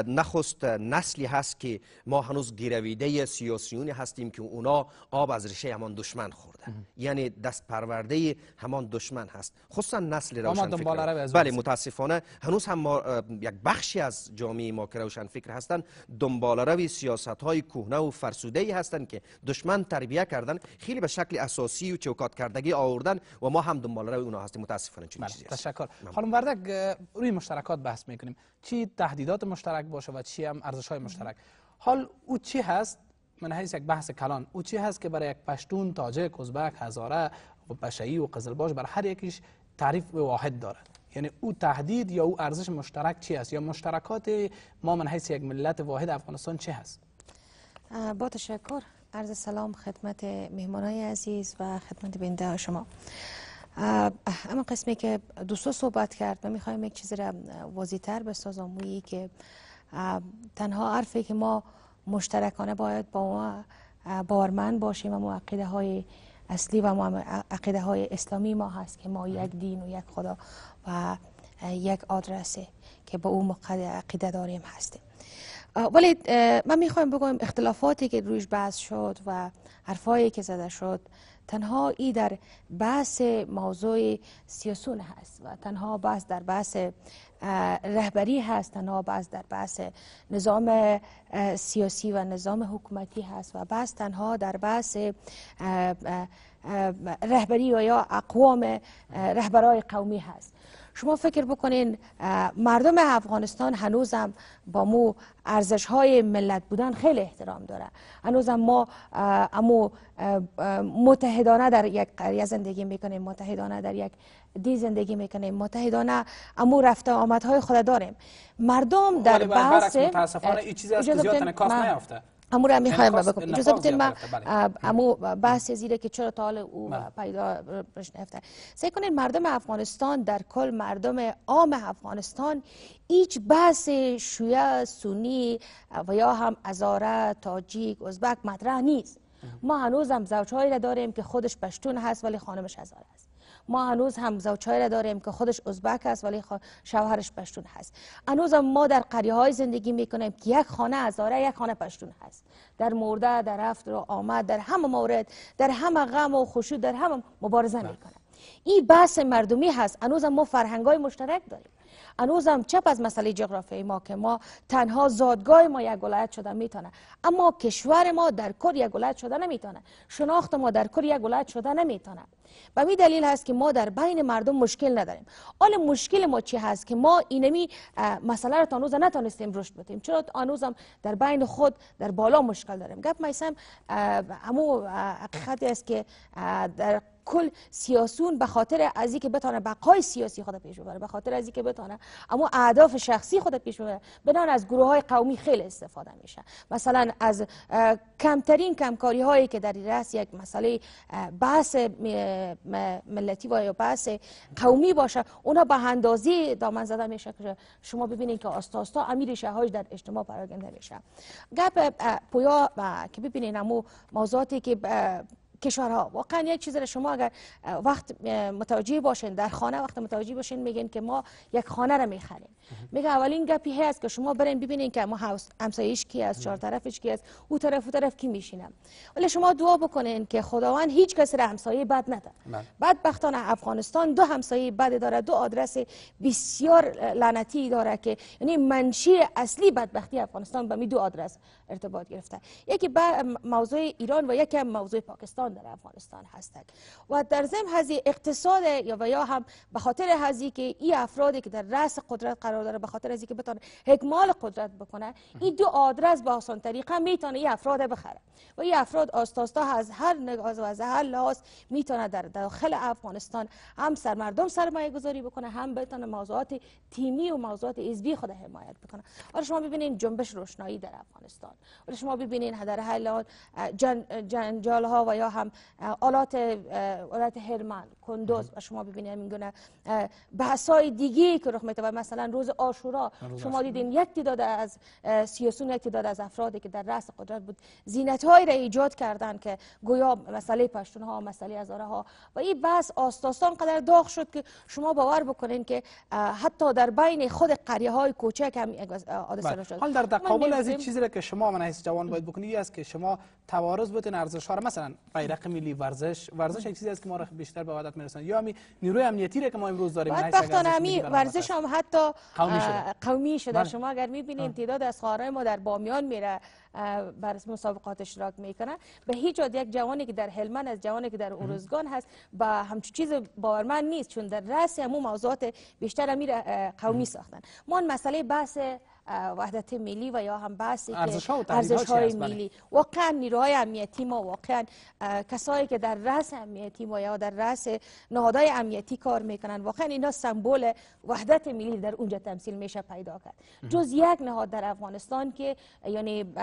نخست نسلی هست که ما هنوز گیرویده سیاسیونی هستیم که اونا آب از ریشه همان دشمن خورده یعنی دست پرورده همان دشمن هست خصوصا نسل روشن فکر بله متاسفانه هنوز هم ما یک بخشی از جامعه ما که روشن فکر هستن دنبال روی سیاست های کهنه و فرسوده ای هستند که دشمن تربیه کردن خیلی به شکل اساسی و چوکات کردگی آوردن و ما هم دنبال روی اونا هستیم متاسفانه چنین چیزی بله، تشکر خانم وردک که روی مشترکات بحث میکنیم چی تهدیدات مشترک باشه و چی هم ارزش های مشترک حال او چی هست من حیث یک بحث کلان او چی هست که برای یک پشتون تاجک ازبک هزاره و و قزلباش بر هر یکیش تعریف واحد دارد یعنی او تهدید یا او ارزش مشترک چی است یا مشترکات ما من حیث یک ملت واحد افغانستان چی هست با تشکر عرض سلام خدمت مهمانای عزیز و خدمت بینده شما اما قسمی که دوستا صحبت کرد و میخوایم یک چیزی را تر بسازم مویی که تنها حرفی که ما مشترکانه باید با ما بارمند باشیم و ما عقیده های اصلی و ما عقیده های اسلامی ما هست که ما یک دین و یک خدا و یک آدرسه که با او عقیده داریم هستیم ولی من میخوایم بگویم اختلافاتی که روش بحث شد و حرفایی که زده شد تنها ای در بحث موضوع سیاسون هست و تنها بحث در بحث رهبری هست تنها بحث در بحث نظام سیاسی و نظام حکومتی هست و بحث تنها در بحث رهبری و یا اقوام رهبرای قومی هست شما فکر بکنین مردم افغانستان هنوزم با مو ارزش های ملت بودن خیلی احترام داره هنوزم ما امو متحدانه در یک قریه زندگی میکنیم متحدانه در یک دی زندگی میکنیم متحدانه امو رفته های خود داریم مردم در بحث متاسفانه چیزی از زیاد تنکاس نیافته امور را میخوایم بکنم اجازه بدین ما امو بحث زیره که چرا تا او بله. پیدا رشد نفته سعی کنین مردم افغانستان در کل مردم عام افغانستان هیچ بحث شیعه سونی و یا هم ازاره تاجیک ازبک مطرح نیست ما هنوز هم زوجهایی را داریم که خودش پشتون هست ولی خانمش ازاره است ما هنوز هم زوجهایی را داریم که خودش ازبک است ولی شوهرش پشتون هست هنوز هم ما در قریه های زندگی میکنیم که یک خانه هزاره یک خانه پشتون هست در مرده در رفت و آمد در همه مورد در همه غم و خوشی در همه مبارزه بله. میکنه این بحث مردمی هست هنوز ما فرهنگ های مشترک داریم هنوز هم چپ از مسئله جغرافیایی ما که ما تنها زادگاه ما یک ولایت شده میتونه اما کشور ما در کل یک ولایت شده نمیتونه شناخت ما در کل یک شده نمیتونه و می دلیل هست که ما در بین مردم مشکل نداریم حال مشکل ما چی هست که ما اینمی مسئله رو تا نتانستیم نتونستیم رشد بدیم چرا تا هم در بین خود در بالا مشکل داریم گپ میسم همو حقیقتی است که در کل سیاسون به خاطر از اینکه بتانه بقای سیاسی خود پیش ببره به خاطر از اینکه بتانه اما اهداف شخصی خود پیش ببره بنان از گروه های قومی خیلی استفاده میشه مثلا از کمترین کمکاری هایی که در رأس یک مسئله بحث ملتی و یا بحث قومی باشه اونا به اندازی دامن زده میشه که شما ببینید که استاستا امیر شهاج در اجتماع پراگنده میشه گپ پویا که ببینید اما موضوعاتی که کشورها واقعا یک چیز را شما اگر وقت متوجه باشین در خانه وقت متوجه باشین میگن که ما یک خانه را میخریم میگه اولین گپی هست که شما برین ببینین که ما همسایش کی از چهار طرفش کی است او طرف او طرف کی میشینم ولی شما دعا بکنین که خداوند هیچ کس را همسایه بد نده بدبختان افغانستان دو همسایه بد داره دو آدرس بسیار لعنتی داره که یعنی منشی اصلی بدبختی افغانستان به می دو آدرس ارتباط گرفته یکی موضوع ایران و یکی موضوع پاکستان در افغانستان هستند و در ضمن هزی اقتصاد یا و یا هم به خاطر هزی که این افرادی که در رأس قدرت قرار داره به خاطر هزی که بتونه حکمال قدرت بکنه این دو آدرس به آسان طریقه میتونه این افراد بخره و این افراد آستاستا از هر نگاز و از هر لحاظ میتونه در داخل افغانستان هم سر مردم سرمایه گذاری بکنه هم بتونه موضوعات تیمی و موضوعات ازبی خود حمایت بکنه حالا شما ببینید جنبش روشنایی در افغانستان حالا شما ببینید در حال جنجال ها و یا هم آلات آلات هرمان کندوز و شما ببینید این گونه بحث های دیگه که رخ میده مثلا روز آشورا شما دیدین یک تعداد از سیاسون یک تعداد از افرادی که در رأس قدرت بود زینت های را ایجاد کردند که گویا مسئله پشتون ها مسئله ازاره ها و این بحث آستاستان قدر داغ شد که شما باور بکنین که حتی در بین خود قریه های کوچک هم حادثه بله. حال در تقابل از این چیزی که شما من جوان باید بکنید است که شما توارز بتن ارزش ها مثلا بیرق ملی ورزش ورزش یک چیزی است که ما را بیشتر به عادت میرسن یا می نیروی امنیتی را که ما امروز داریم بدبختانه همی ورزش هم حتی قومی شده, بله. شما اگر میبینید تعداد از خواهرای ما در بامیان میره بر مسابقات اشتراک میکنن به هیچ وجه یک جوانی که در هلمن از جوانی که در اورزگان هست با همچو چیز باورمند نیست چون در رأس هم موضوعات بیشتر میره قومی ساختن ما مسئله بحث وحدت ملی و یا هم بحث ارزش های ملی واقعا نیروهای امنیتی ما واقعا کسایی که در رأس امنیتی ما یا در رأس نهادهای امنیتی کار میکنن واقعا اینا سمبل وحدت ملی در اونجا تمثیل میشه پیدا کرد جز یک نهاد در افغانستان که یعنی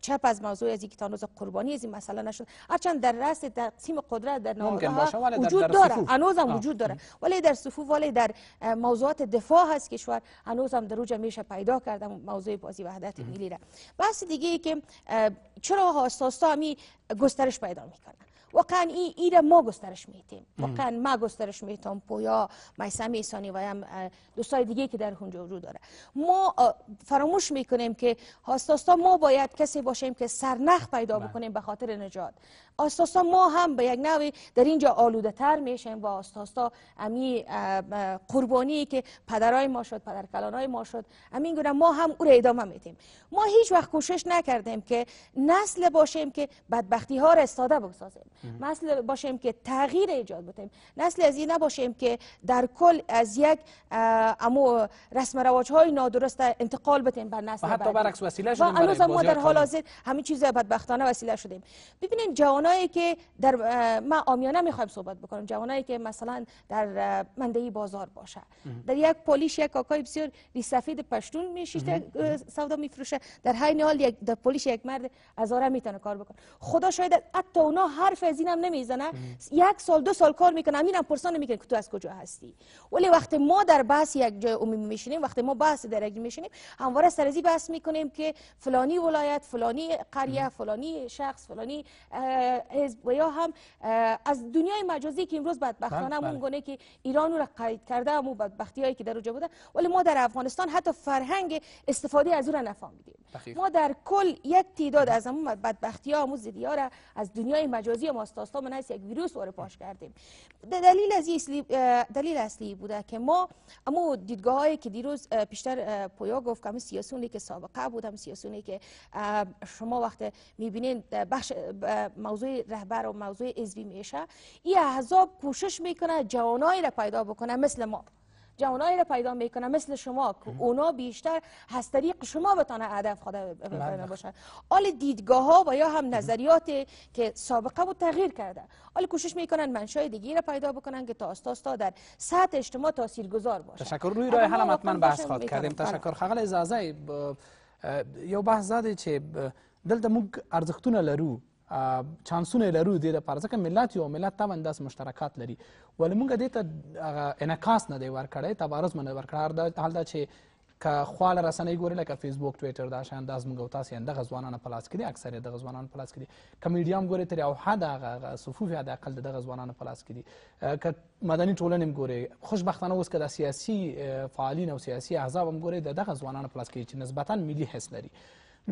چپ از موضوع از اینکه تانوز قربانی از این مسئله نشد هرچند در رأس تقسیم قدرت در نهادها وجود داره هنوز وجود داره ولی در صفوف ولی در موضوعات دفاع هست کشور هنوز در اونجا میشه پیدا کرد در موضوع بازی وحدت ملی را بحث دیگه ای که چرا هاستاستا همی گسترش پیدا میکنن واقعا این را ما گسترش میتیم واقعا ما گسترش میتم پویا میسم ایسانی و هم دوستای دیگه که در اونجا وجود داره ما فراموش میکنیم که هاستاستا ما باید کسی باشیم که سرنخ پیدا بله. بکنیم به خاطر نجات آستاستا ما هم به یک نوی در اینجا آلوده تر میشیم و آستاستا امی قربانی که پدرای ما شد پدرکلانای ما شد امین گونه ما هم او را ادامه میدیم ما هیچ وقت کوشش نکردیم که نسل باشیم که بدبختی ها را استاده بسازیم نسل باشیم که تغییر ایجاد بودیم نسل از این نباشیم که در کل از یک امو رسم رواج های نادرست انتقال بتیم بر نسل حتی برعکس وسیله شدیم ما در حال حاضر همین چیز بدبختانه وسیله شدیم ببینید جوان جوانایی که در ما آمیانه میخوایم صحبت بکنم جوانایی که مثلا در منده بازار باشه در یک پولیش یک کاکای بسیار ریسفید سفید پشتون میشیشه سودا میفروشه در عین حال یک در پولیش یک مرد ازاره میتونه کار بکنه خدا شاید حتی اونا حرف از اینم نمیزنه یک سال دو سال کار میکنه همینم پرسان میکنه که تو از کجا هستی ولی وقتی ما در بحث یک جای عمومی میشینیم وقتی ما بحث درگی میشینیم همواره سرزی بحث میکنیم که فلانی ولایت فلانی قریه فلانی شخص فلانی حزب یا هم از دنیای مجازی که امروز بدبختانه اون بله، بله. گونه که ایران رو قید کرده و بدبختی هایی که در اونجا بوده ولی ما در افغانستان حتی فرهنگ استفاده از او را نفهمیدیم ما در کل یک تعداد از همون بدبختی ها و زدی ها را از دنیای مجازی ما استاستا من یک ویروس وارد پاش کردیم دلیل از دلیل اصلی بوده که ما اما دیدگاه که دیروز پیشتر پویا گفت که سیاسونی که سابقه بودم سیاسونی که شما وقت میبینین بخش موضوع موضوع رهبر و موضوع حزبی میشه این احزاب کوشش میکنه جوانایی را پیدا بکنه مثل ما جوانایی را پیدا میکنه مثل شما که اونا بیشتر از طریق شما بتانه هدف خود بله. باشن حال دیدگاه ها و یا هم نظریات که سابقه بود تغییر کرده حال کوشش میکنن منشای دیگه را پیدا بکنن که تا تا در سطح اجتماع تاثیرگذار باشه تشکر روی راه حل حتما بحث خواهد کردیم تشکر بله. خغل اجازه یا بحث زده چه دلته موږ ارزښتونه لرو چانسونه لرو دې دپاره ځکه ملت یو ملت تم انداز مشترکات لري ولې موږ دې ته هغه انعکاس نه دی ورکړی تبارز مو نه ورکړی حال دا چې که خواله رسنۍ ګورې لکه فیسبوک ټویټر دا شیان داس موږ او تاسې همدغه ځوانانو په لاس کې دي اکثر یې دغه ځوانانو په لاس کې دي که میډیا هم ګورې تر یو حده هغه صفوف یا د اقل د دغه ځوانانو په لاس کې دي که مدني ټولنې هم ګورې خوشبختانه اوس که د سیاسي فعالین او سیاسي احزاب هم ګورې د دغه ځوانانو په لاس کې چې نسبتا ملي حس لري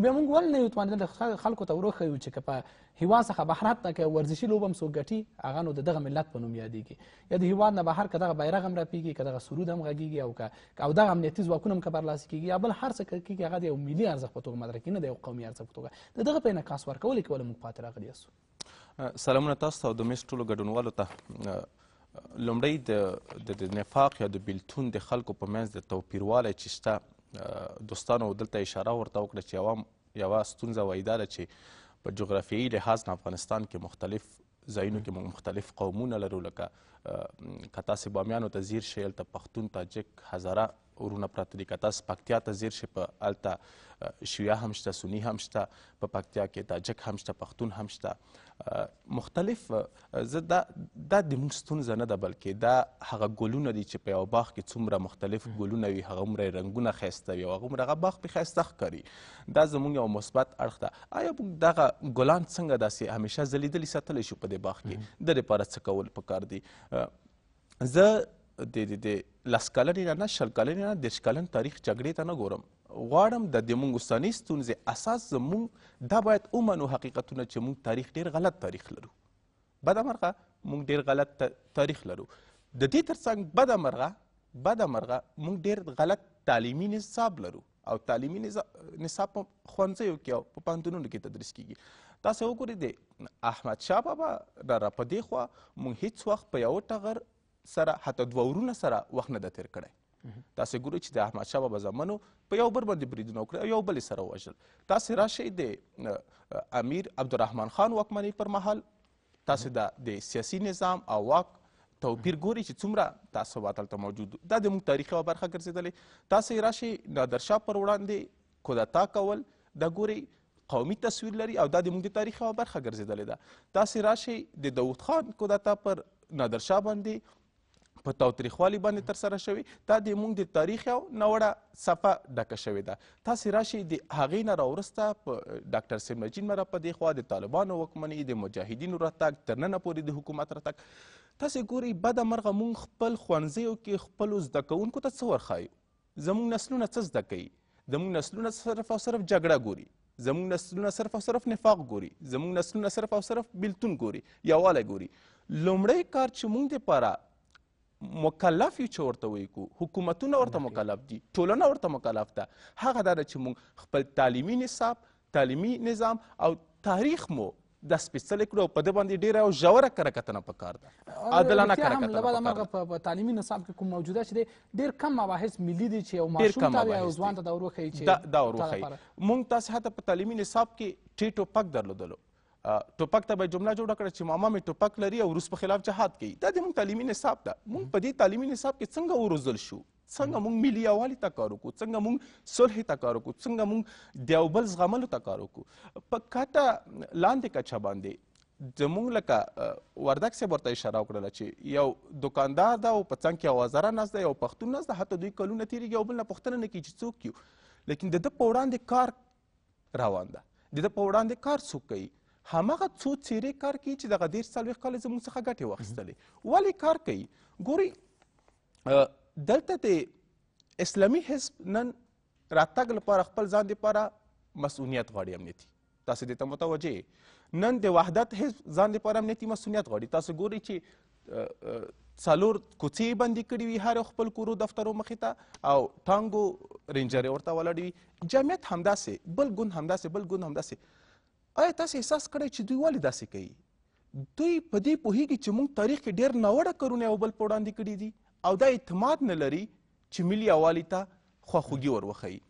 بیا موږ ولې نه یو توانېدل خلکو ته وروښیو چې که په هیواد څخه بهر حتی که ورزشي لوبه هم څوک ګټي هغه نو د دغه ملت په نوم یادېږي یا د هیواد نه بهر که دغه بیرغ هم راپیږي که دغه سرود هم غږېږي او که او دغه امنیتي ځواکونه هم که برلاسي کېږي یا بل هر څه که کېږي هغه د یو ملي ارزښت په توګه مدرک نه د یو قومي ارزښت په توګه د دغه په انعکاس ورکولو کې ولې موږ پاتې راغلي یاستو سلامونه تاسو ته او د میز ټولو ګډونوالو ته لومړی د نفاق یا د بیلتون د خلکو په منځ د توپیروالی چې شته دوستانو دلته اشاره ورته وکړه چې یوه یوه ستونزه وایي دا ده چې په جغرافیایي لحاظ نه افغانستان کې مختلف ځایونو کې مختلف قومونه لرو لکه که تاسې بامیانو ته ځیر شئ هلته پښتون تاجک هزاره ورونه پراته دي که تاسو پکتیا ته ځیر شئ په هلته شیعه هم شته سني هم شته په پکتیا کې تاجک هم شته پښتون هم شته مختلف زه دا دا د موږ ستونزه نه ده بلکې دا هغه ګلونه دي چې په یو باغ کې څومره مختلف ګلونه وي هغومره رنګونه ښایسته وي او هغومره هغه باغ پرې ښایسته ښکاري دا زموږ یو مثبت اړخ ده آیا موږ دغه ګلان څنګه داسې همیشه ځلیدلي ساتلی شو په دې باغ کې د دې لپاره څه کول پکار دي زه د د د لس کلنې نه نه شل کلنې نه دېرش کلن تاریخ جګړې ته نه ګورم غواړم د د موږ اوسنۍ ستونزې اساس زموږ دا باید ومنو حقیقتونه چې موږ تاریخ ډېر غلط تاریخ لرو بده مرغه موږ ډېر غلط تاریخ لرو د دې تر څنګ بده مرغه بده مرغه موږ ډېر غلط تعلیمي نصاب لرو او تعلیمي نصاب په ښوونځیو کې او په پوهنتونونو کې تدریس کیږي تاسو وګورئ د احمد شاه بابا نه را په دې خوا موږ هیڅ وخت په یو ټغر سره حتی دوه ورونه سره وخت نه ده تیر کړی تاسو ګورئ چې د احمد شاه بابا زمانو په یو بر باندې بریدونه وکړل او یو بل سره وژل تاسو راشئ د امیر عبدالرحمن خان واکمنۍ پر مهال تاسو د سیاسي نظام او واک توپیر ګوري چې څومره تعصبات هلته موجود دا د موږ تاریخي برخه ګرځېدلې تاسې راشئ نادرشاه پر وړاندې کودتا کول دا ګورئ قومي تصویر لري او دا د موږ د تاریخ یوه برخه ګرځېدلې ده تاسې راشئ د داود خان کودتا پر نادرشاه باندې په تاوتریخوالي باندې ترسره شوي دا د موږ د تاریخ یو نوړه صفه ډکه شوې ده تاسې راشئ د هغې نه راوروسته په ډاکټر سیمرجین مره په دې خوا د طالبانو واکمنۍ د مجاهدینو راتګ تر ننه پورې د حکومت راتګ تاسې ګورئ بده مرغه موږ خپل ښوونځیو کې خپلو زده کوونکو ته څه ورښایو زموږ نسلونه څه زده کوي زموږ نسلونه صرف او صرف جګړه ګوري زموږ نسلونه صرف او صرف نفاق ګوري زموږ نسلونه صرف او صرف بیلتون ګوري یووالی ګوري لومړی کار چې موږ دپاره مکلف یو چې ورته ویکو حکومتونه ورته مکلف دي ټولنه ورته مکلف ده هغه دا ده چې موږ خپل تعلیمي نصاب تعلیمي نظام او تاریخ مو دا سپیشل کړو په دې باندې ډیره او ژوره کرکتنه پکار ده عادلانه کرکتنه پکار ده په تعلیمي نصاب کې کوم موجوده چې ډیر کم مباحث ملي دي چې یو ماشوم ته او ځوان ته دا وروخی چې دا وروخی مونږ تاسو هته په تعلیمي نصاب کې ټی ټوپک درلودلو ټوپک ته به جمله جوړه کړه چې ماما مې ټوپک لري او روس په خلاف جهاد کوي دا د مونږ تعلیمي نصاب ده مونږ په دې تعلیمي نصاب کې څنګه وروزل شو څنګه مونږ ملي یووالي ته کار وکړو څنګه مونږ صلحې ته کار وکړو څنګه مونږ د یو بل زغملو ته کار وکړو په کاته لاندې کچه باندې زمونږ لکه وردک صاحب ورته اشاره وکړله چې یو دکاندار ده او په څنګ کې یو وزاره ناست دی یو پښتون ناست ده حتی دوی کلونه تېرېږي یو بل نه پوښتنه نه کوي چې څوک یو لیکن د ده په وړاندې کار روان ده د ده په وړاندې کار څوک کوي هماغه څو څیرې کار کوي چې دغه دېرش څلوېښت کاله زموږ څخه ګټې واخیستلې ولې کار کوي ګورئ دلته د اسلامي حزب نن راتګ لپاره خپل ځان لپاره مسؤونیت غواړي امنیتي تاسو دې ته متوجه نن د وحدت حزب ځان لپاره امنیتي مسؤونیت غواړي تاسو ګورئ چې څلور کوڅې بندې کړي وي هر خپل کورو دفترو مخې ته او ټانګو رینجرې ورته ولاړې وي جمعیت همداسې بل ګوند همداسې بل ګوند همداسې آیا تاسو احساس کړی چې دوی ولې داسې کوي دوی په دې پوهیږي چې موږ تاریخ کې ډېر ناوړه کارونه یو بل په وړاندې کړي دي او دا اعتماد نه لري چې ملي یووالي ته خواخوږي ور وښیي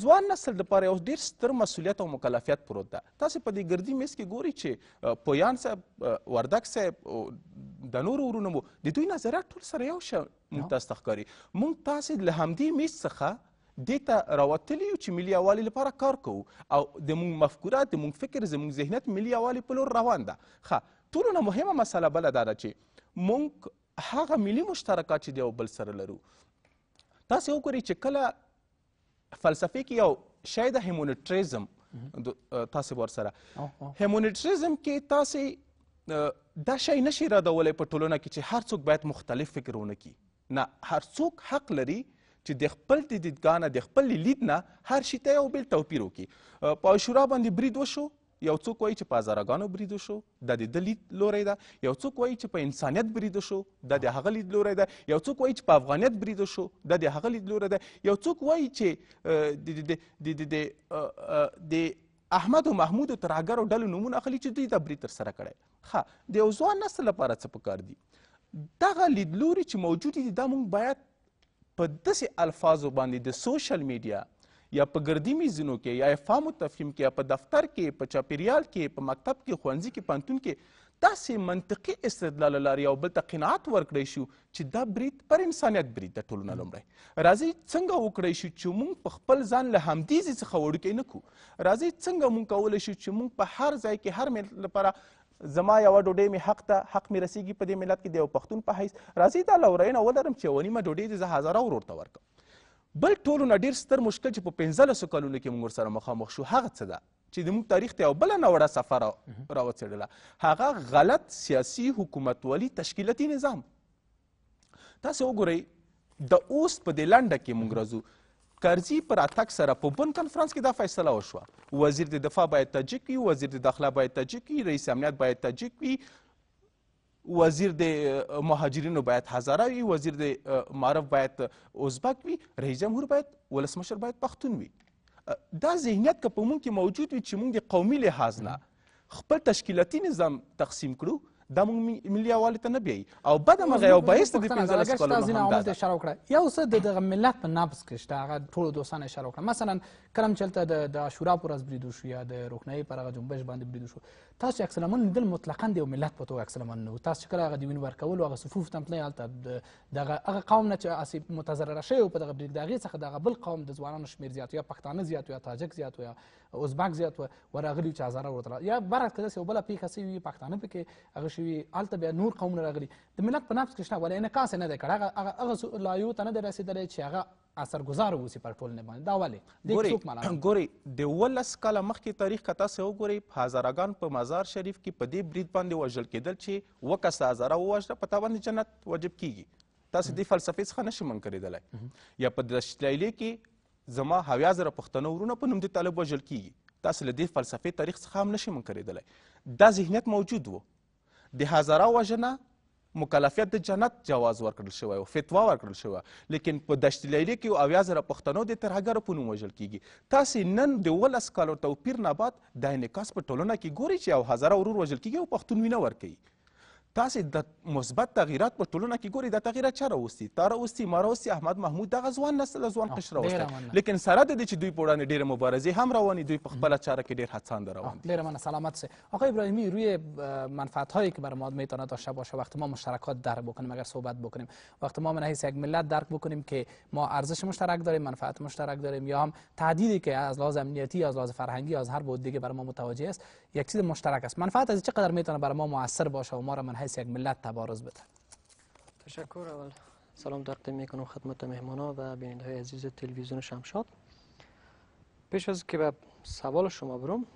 ځوان نسل لپاره یو ډېر ستر مسولیت او مکلفیت پروت ده تاسې په دې ګردي میز کې ګوري چې پویان صاحب وردک صاحب د نورو ورونو مو د دوی نظریات ټول سره یو شان موږ تاسو ته ښکاري موږ تاسې له همدې میز څخه دې ته راوتلي یو چې ملي یووالي لپاره کار کوو او د موږ مفکوره د موږ فکر زموږ ذهنیت ملي یووالي په لور روان ده ښه ټولو نه مهمه مسله بله دا ده چې موږ هغه ملي مشترکات چې د یو بل سره لرو تاسې وګورئ چې کله فلسفې کې یو شی د هیمونیټریزم تاسې ورسره هیمونیټریزم کې تاسې دا شی نشي ردولی په ټولنه کې چې هر څوک باید مختلف فکر ونه کړي نه هر څوک حق لري چې د خپل د دیدګاه نه د خپل لید نه هر شي ته یو بل توپیر وکړي په اشورا باندې برید وشو یو څوک وایي چې په هزارګانو بریده شو دا د ده لید لوری ده یو څوک وایي چې په انسانیت بریده شو دا د هغه لید لوری ده یو څوک وایي چې په افغانیت بریده شو دا د هغه لید لوری ده یو څوک وایي چې د احمد او محمود او تر هګرو ډلو نومونه اخلي چې دوی دا برید ترسره کړی ښه د یو ځوان نسل لپاره څه پکار دي دغه لیدلوري چې موجود دي دا موږ باید په داسې الفاظو باندې د سوشل میډیا یا په ګردي میزونو کې یا افهام و تفهیم کې یا په دفتر کې په چاپیریال کې په مکتب کې ښوونځي کې پانتون کې داسې منطقي استدلال لري او بل ته قناعت ورکړی شو چې دا برید پر انسانیت برید د ټولو نه لومړی راځئ څنګه وکړی شو چې موږ په خپل ځان له همدې ځای څخه وړوکی نه کړو راځئ څنګه موږ کولی شو چې موږ په هر ځای کې هر ملت لپاره زما یوه ډوډۍ مې حق ته حق مې رسیږي په دې ملت کې د یو پښتون په حیث راځي دا لورینه ولرم چې یوه نیمه ډوډۍ دې زه هزاره ورور ته ورکړم بل ټولو نه ډېر ستر مشکل چې په پنځلسو کلونو کې موږ ورسره مخامخ شو هغه څه ده چې زموږ تاریخ ته یو بله نوړه سفه راوڅېړله هغه غلط سیاسي حکومتولي تشکیلاتي نظام تاسې وګورئ د اوس په دې لنډه کې موږ راځو کرزی پر اتک سره په بن کنفرانس کې دا فیصله وشوه وزیر د دفاع باید تاجک وي وزیر د داخله باید تاجک وي رئیس امنیت باید تاجک وي وزیر د مهاجرینو باید هزاره وي وزیر د معرف باید ازبک وي رئیس جمهور باید ولسمشر باید پښتون وي دا ذهنیت که په موږ کې موجود وي چې موږ د قومي لحاظ نه خپل تشکیلاتي نظام تقسیم کړو دا موږ ملي یووالي ته نه بیایي او بده مغه یو باعث د پنځلس کلونو هم دا اشاره وکړه یو څه د دغه ملت په نبض کې شته هغه ټولو دوستانو اشاره وکړه مثلا کله چې هلته د عاشورا په ورځ بریدو شو یا د روښنایي پر هغه جنبش باندې بریدو شو تاسو عکس العمل لیدل مطلقا د یو ملت په توګه عکس العمل نه تاسو چې کله هغه د وینو ورکولو هغه صفوف ته تللی هلته دغه هغه قوم نه چې متضرره شوی په دغه برید د هغې څخه دغه بل قوم د ځوانانو شمېر زیات یا پښتانه زیات یا تاجک زیات یا ازبک زیات ورغلي چې هزاره ورته یا برعکس که داسې یو بله پېښه سوي وي پښتانه پکې هغه شوي هلته بیا نور قومونه راغلي د ملت په نفس کې شته ولې انعکاس یې نه دی کړی هغه هغه لایو ته نه دی رسېدلی چې هغه اثرګزار اوسي پر ټولنې باندې دا ولې ګورې [clears throat] د ولس کاله مخکې تاریخ که تاسې وګورئ په هزارګان په مزار شریف کې په دې برید باندې وژل کېدل چې اوه کسه هزاره ووژله په تا باندې جنت وجب کېږي تاسې دې فلسفې څخه نشي منکرېدلی یا په دشت لیلې کې زما هاویا زره پښتانه ورونه په نوم د طالب وژل کیږي تاسو له دې فلسفي تاریخ څخه هم نشئ منکرېدلی دا ذهنیت موجود و د هزاره وژنه مکلفیت د جنت جواز ورکړل شوی او فتوا ورکړل شوی لیکن په دشت لیلی کې اویا زره پښتنو د ترهګرو په نوم وژل کیږي تاسې نن د ولس کالو توپیر نه بعد دا انعکاس په ټولنه کې ګورئ چې یو هزاره ورور وژل کیږي او پښتون وینه ورکوي تاسې د مثبت تغیرات په ټولنه کې ګوري د تغیرات چا راوستي تا راوستي ما راوستي احمد محمود دغه ځوان نسل ځوان قش راوستی لیکن سره د دې چې دوی په وړاندې ډېرې مبارزې هم روانې دوی په خپله چاره کې ډېر هڅانده روان دي ډېره مننه سلامت سه آقای ابراهیمی روی منفعت هایی که بر ما میتونه داشته باشه وقتی ما مشترکات درک بکنیم اگر صحبت بکنیم وقتی ما من حیث یک ملت درک بکنیم که ما ارزش مشترک داریم منفعت مشترک داریم یا هم تهدیدی که از لحاظ امنیتی از لحاظ فرهنگی از هر بود دیگه بر ما متوجه است یک چیز مشترک است منفعت از چقدر میتونه بر ما موثر باشه و ما را من حیث یک ملت تبارز بده تشکر اول سلام تقدیم میکنم خدمت ها و بیننده های عزیز تلویزیون شمشاد پیش از که به سوال شما بروم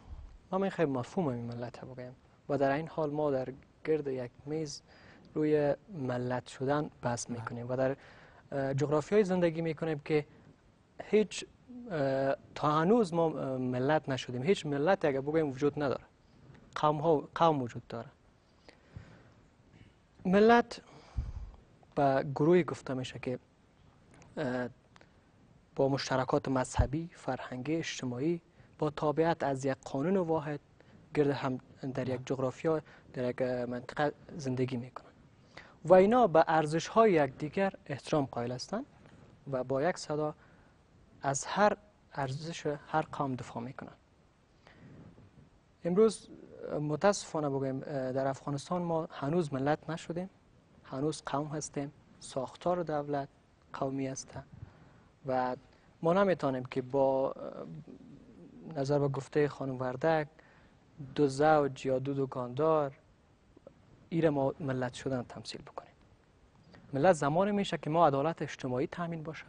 من می خیلی مفهوم این ملت ها بگم و در این حال ما در گرد یک میز روی ملت شدن بس بله. میکنیم و در جغرافی های زندگی میکنیم که هیچ تا هنوز ما ملت نشدیم هیچ ملت اگر بگویم وجود نداره قوم, ها قوم وجود داره ملت به گروهی گفته میشه که با مشترکات مذهبی، فرهنگی، اجتماعی با تابعیت از یک قانون واحد گرد هم در یک جغرافیا در یک منطقه زندگی میکنن و اینا به ارزش های دیگر احترام قائل هستند و با یک صدا از هر ارزش هر قام دفاع میکنن امروز متاسفانه بگویم در افغانستان ما هنوز ملت نشدیم هنوز قوم هستیم ساختار دولت قومی است و ما نمیتونیم که با نظر به گفته خانم وردک دو زوج یا دو دکاندار ایر ما ملت شدن تمثیل بکنیم ملت زمانی میشه که ما عدالت اجتماعی تامین باشه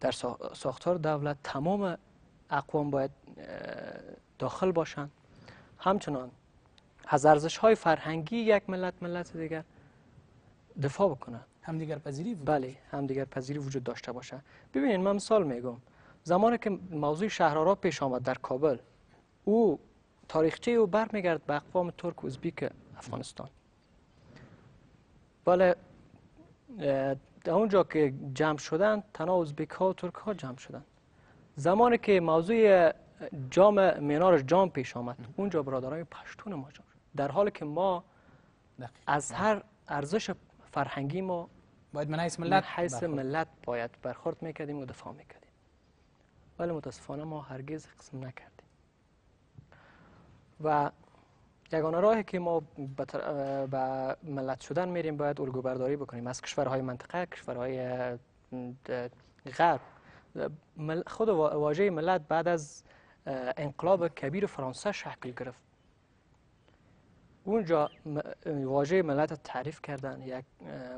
در ساختار دولت تمام اقوام باید داخل باشند همچنان از ارزش های فرهنگی یک ملت ملت دیگر دفاع بکنه همدیگر پذیری وجود بله همدیگر پذیری وجود داشته باشه ببینید من مثال میگم زمانی که موضوع شهرارا پیش آمد در کابل او تاریخچه او برمیگرد به اقوام ترک و ازبیک افغانستان بله در اونجا که جمع شدن تنها ازبیک ها و ترک ها جمع شدن زمانی که موضوع جام مینار جام پیش آمد اونجا برادرای پشتون ما جام در حالی که ما از هر ارزش فرهنگی ما باید من حیث ملت حیث ملت باید برخورد میکردیم و دفاع میکردیم ولی متاسفانه ما هرگز قسم نکردیم و یگانه راهی که ما به ملت شدن میریم باید الگو برداری بکنیم از کشورهای منطقه کشورهای غرب خود واژه ملت بعد از انقلاب کبیر فرانسه شکل گرفت اونجا واژه ملت تعریف کردن یک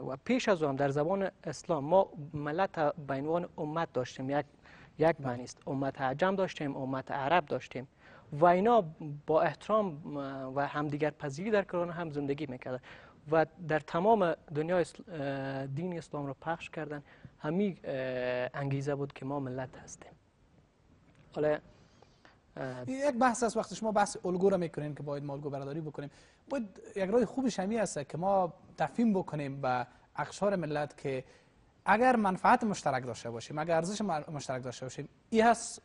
و پیش از اون در زبان اسلام ما ملت به عنوان امت داشتیم یک یک معنی است امت عجم داشتیم امت عرب داشتیم و اینا با احترام و همدیگر پذیری در کنار هم زندگی میکردن و در تمام دنیا دین اسلام رو پخش کردن همین انگیزه بود که ما ملت هستیم حالا یک بحث است وقتی شما بحث الگو را میکنین که باید ما الگو بکنیم باید یک راه خوبش شمی هست که ما تفهیم بکنیم به اقشار ملت که اگر منفعت مشترک داشته باشیم اگر ارزش مشترک داشته باشیم این هست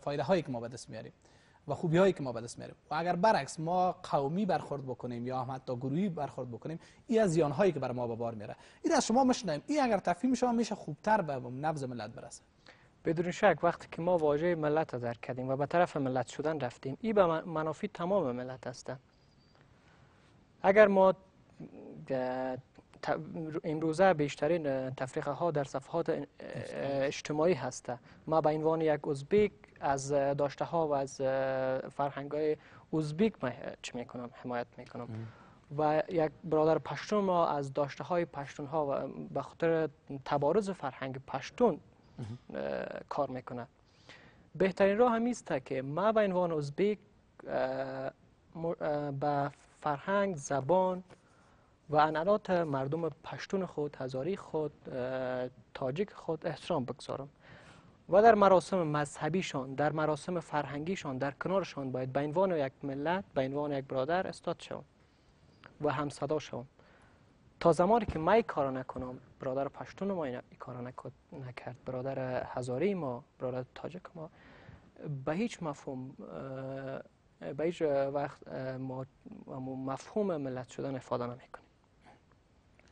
فایده هایی که ما به دست میاریم و خوبی هایی که ما به دست میاریم و اگر برعکس ما قومی برخورد بکنیم یا حتی گروهی برخورد بکنیم این از زیان هایی که بر ما به بار میاره این از شما مشنایم این اگر تفهیم شما میشه خوبتر به نبض ملت برسه بدون شک وقتی که ما واژه ملت را درک کردیم و به طرف ملت شدن رفتیم این به منافی تمام ملت هستند اگر ما امروزه بیشترین تفریقه ها در صفحات اجتماعی هسته ما به عنوان یک ازبیک از داشته ها و از فرهنگ های ازبیک حمایت میکنم و یک برادر پشتون ما از داشته های پشتون ها و به خاطر تبارز فرهنگ پشتون کار میکنه بهترین راه است که ما به عنوان ازبیک به فرهنگ زبان و انعلات مردم پشتون خود هزاری خود تاجیک خود احترام بگذارم و در مراسم مذهبیشان در مراسم فرهنگیشان در کنارشان باید به عنوان یک ملت به عنوان یک برادر استاد شوم و همصدا شوم تا زمانی که من کار نکنم برادر پشتون ما این نکرد برادر هزاری ما برادر تاجک ما به هیچ مفهوم به هیچ وقت ما مفهوم ملت شدن افاده نمیکنیم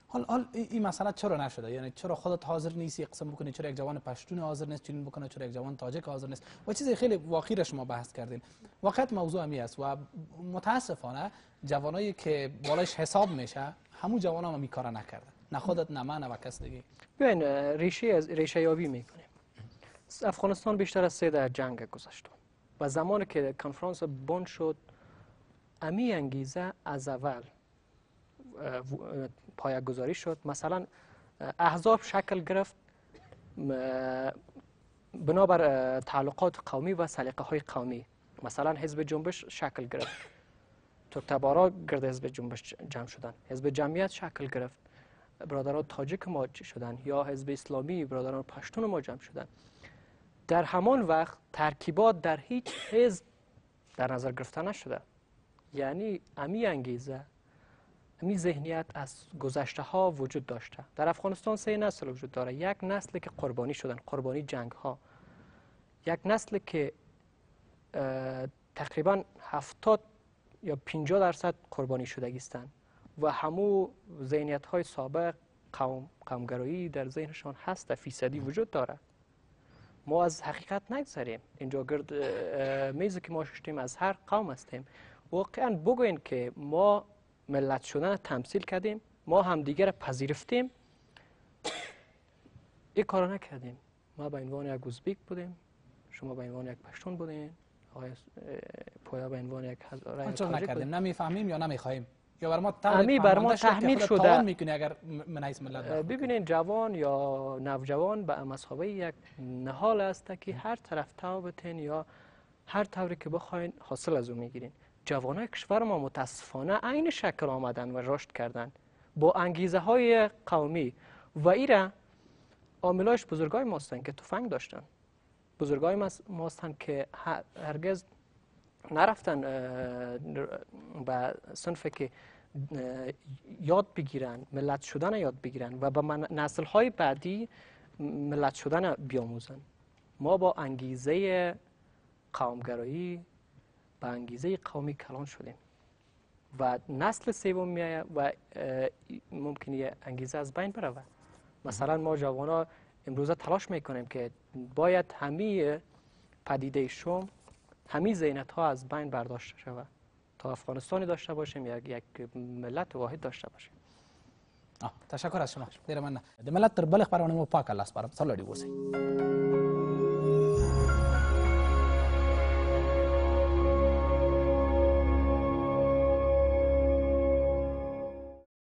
حال حال این مسئله چرا نشده یعنی چرا خودت حاضر نیستی قسم بکنی چرا یک جوان پشتون حاضر نیست چنین بکنه چرا یک جوان تاجک حاضر نیست و چیزی خیلی واقعی را شما بحث کردین واقعت موضوع همی است و متاسفانه جوانایی که بالش حساب میشه همون جوان هم, این کار نه خودت نه من و کس دیگه ریشه از ریشه یابی میکنیم افغانستان بیشتر از سه در جنگ گذشت و زمانی که کنفرانس بون شد امی انگیزه از اول پایه گذاری شد مثلا احزاب شکل گرفت بنابر تعلقات قومی و سلیقه های قومی مثلا حزب جنبش شکل گرفت ترتبارا گرد حزب جنبش جمع شدن حزب جمعیت شکل گرفت برادران تاجک ما شدن یا حزب اسلامی برادران پشتون ما جمع شدن در همان وقت ترکیبات در هیچ حزب در نظر گرفته نشده یعنی امی انگیزه امی ذهنیت از گذشته ها وجود داشته در افغانستان سه نسل وجود داره یک نسل که قربانی شدن قربانی جنگ ها یک نسل که تقریبا هفتاد یا 50 درصد قربانی شدگی و همو ذهنیت های سابق قوم قومگرایی در ذهنشان هست فیصدی وجود داره ما از حقیقت نگذریم اینجا گرد که ما ششتیم از هر قوم هستیم واقعا بگوین که ما ملت شدن تمثیل کردیم ما هم را پذیرفتیم [coughs] این کار نکردیم ما به عنوان یک ازبیک بودیم شما به عنوان یک پشتون بودین آقای پویا به عنوان یک هزار نکردیم نمیفهمیم یا نمیخواهیم یا بر ما تحمیل بر ما تحمیل شده میکنه اگر منعیس ملت ببینین جوان یا نوجوان به مسابقه یک نهال است که هر طرف بتین یا هر طوری که بخواین حاصل از او میگیرین جوانای کشور ما متاسفانه عین شکل آمدن و رشد کردن با انگیزه های قومی و ایره عاملاش بزرگای ماستن که تفنگ داشتن بزرگای ما هستند که هرگز نرفتن به صنف که یاد بگیرن ملت شدن یاد بگیرن و به نسل های بعدی ملت شدن بیاموزن ما با انگیزه قومگرایی با انگیزه قومی کلان شدیم و نسل سوم میایه و ممکنه انگیزه از بین برود مثلا ما جوان امروزه تلاش میکنیم که باید همه پدیده شوم همه زینت ها از بین برداشته شود تا افغانستانی داشته باشیم یک, یک ملت واحد داشته باشیم آه. تشکر از شما ډیره مننه د ملت تر بل خبرونه مو پاک الله سپارم سره دی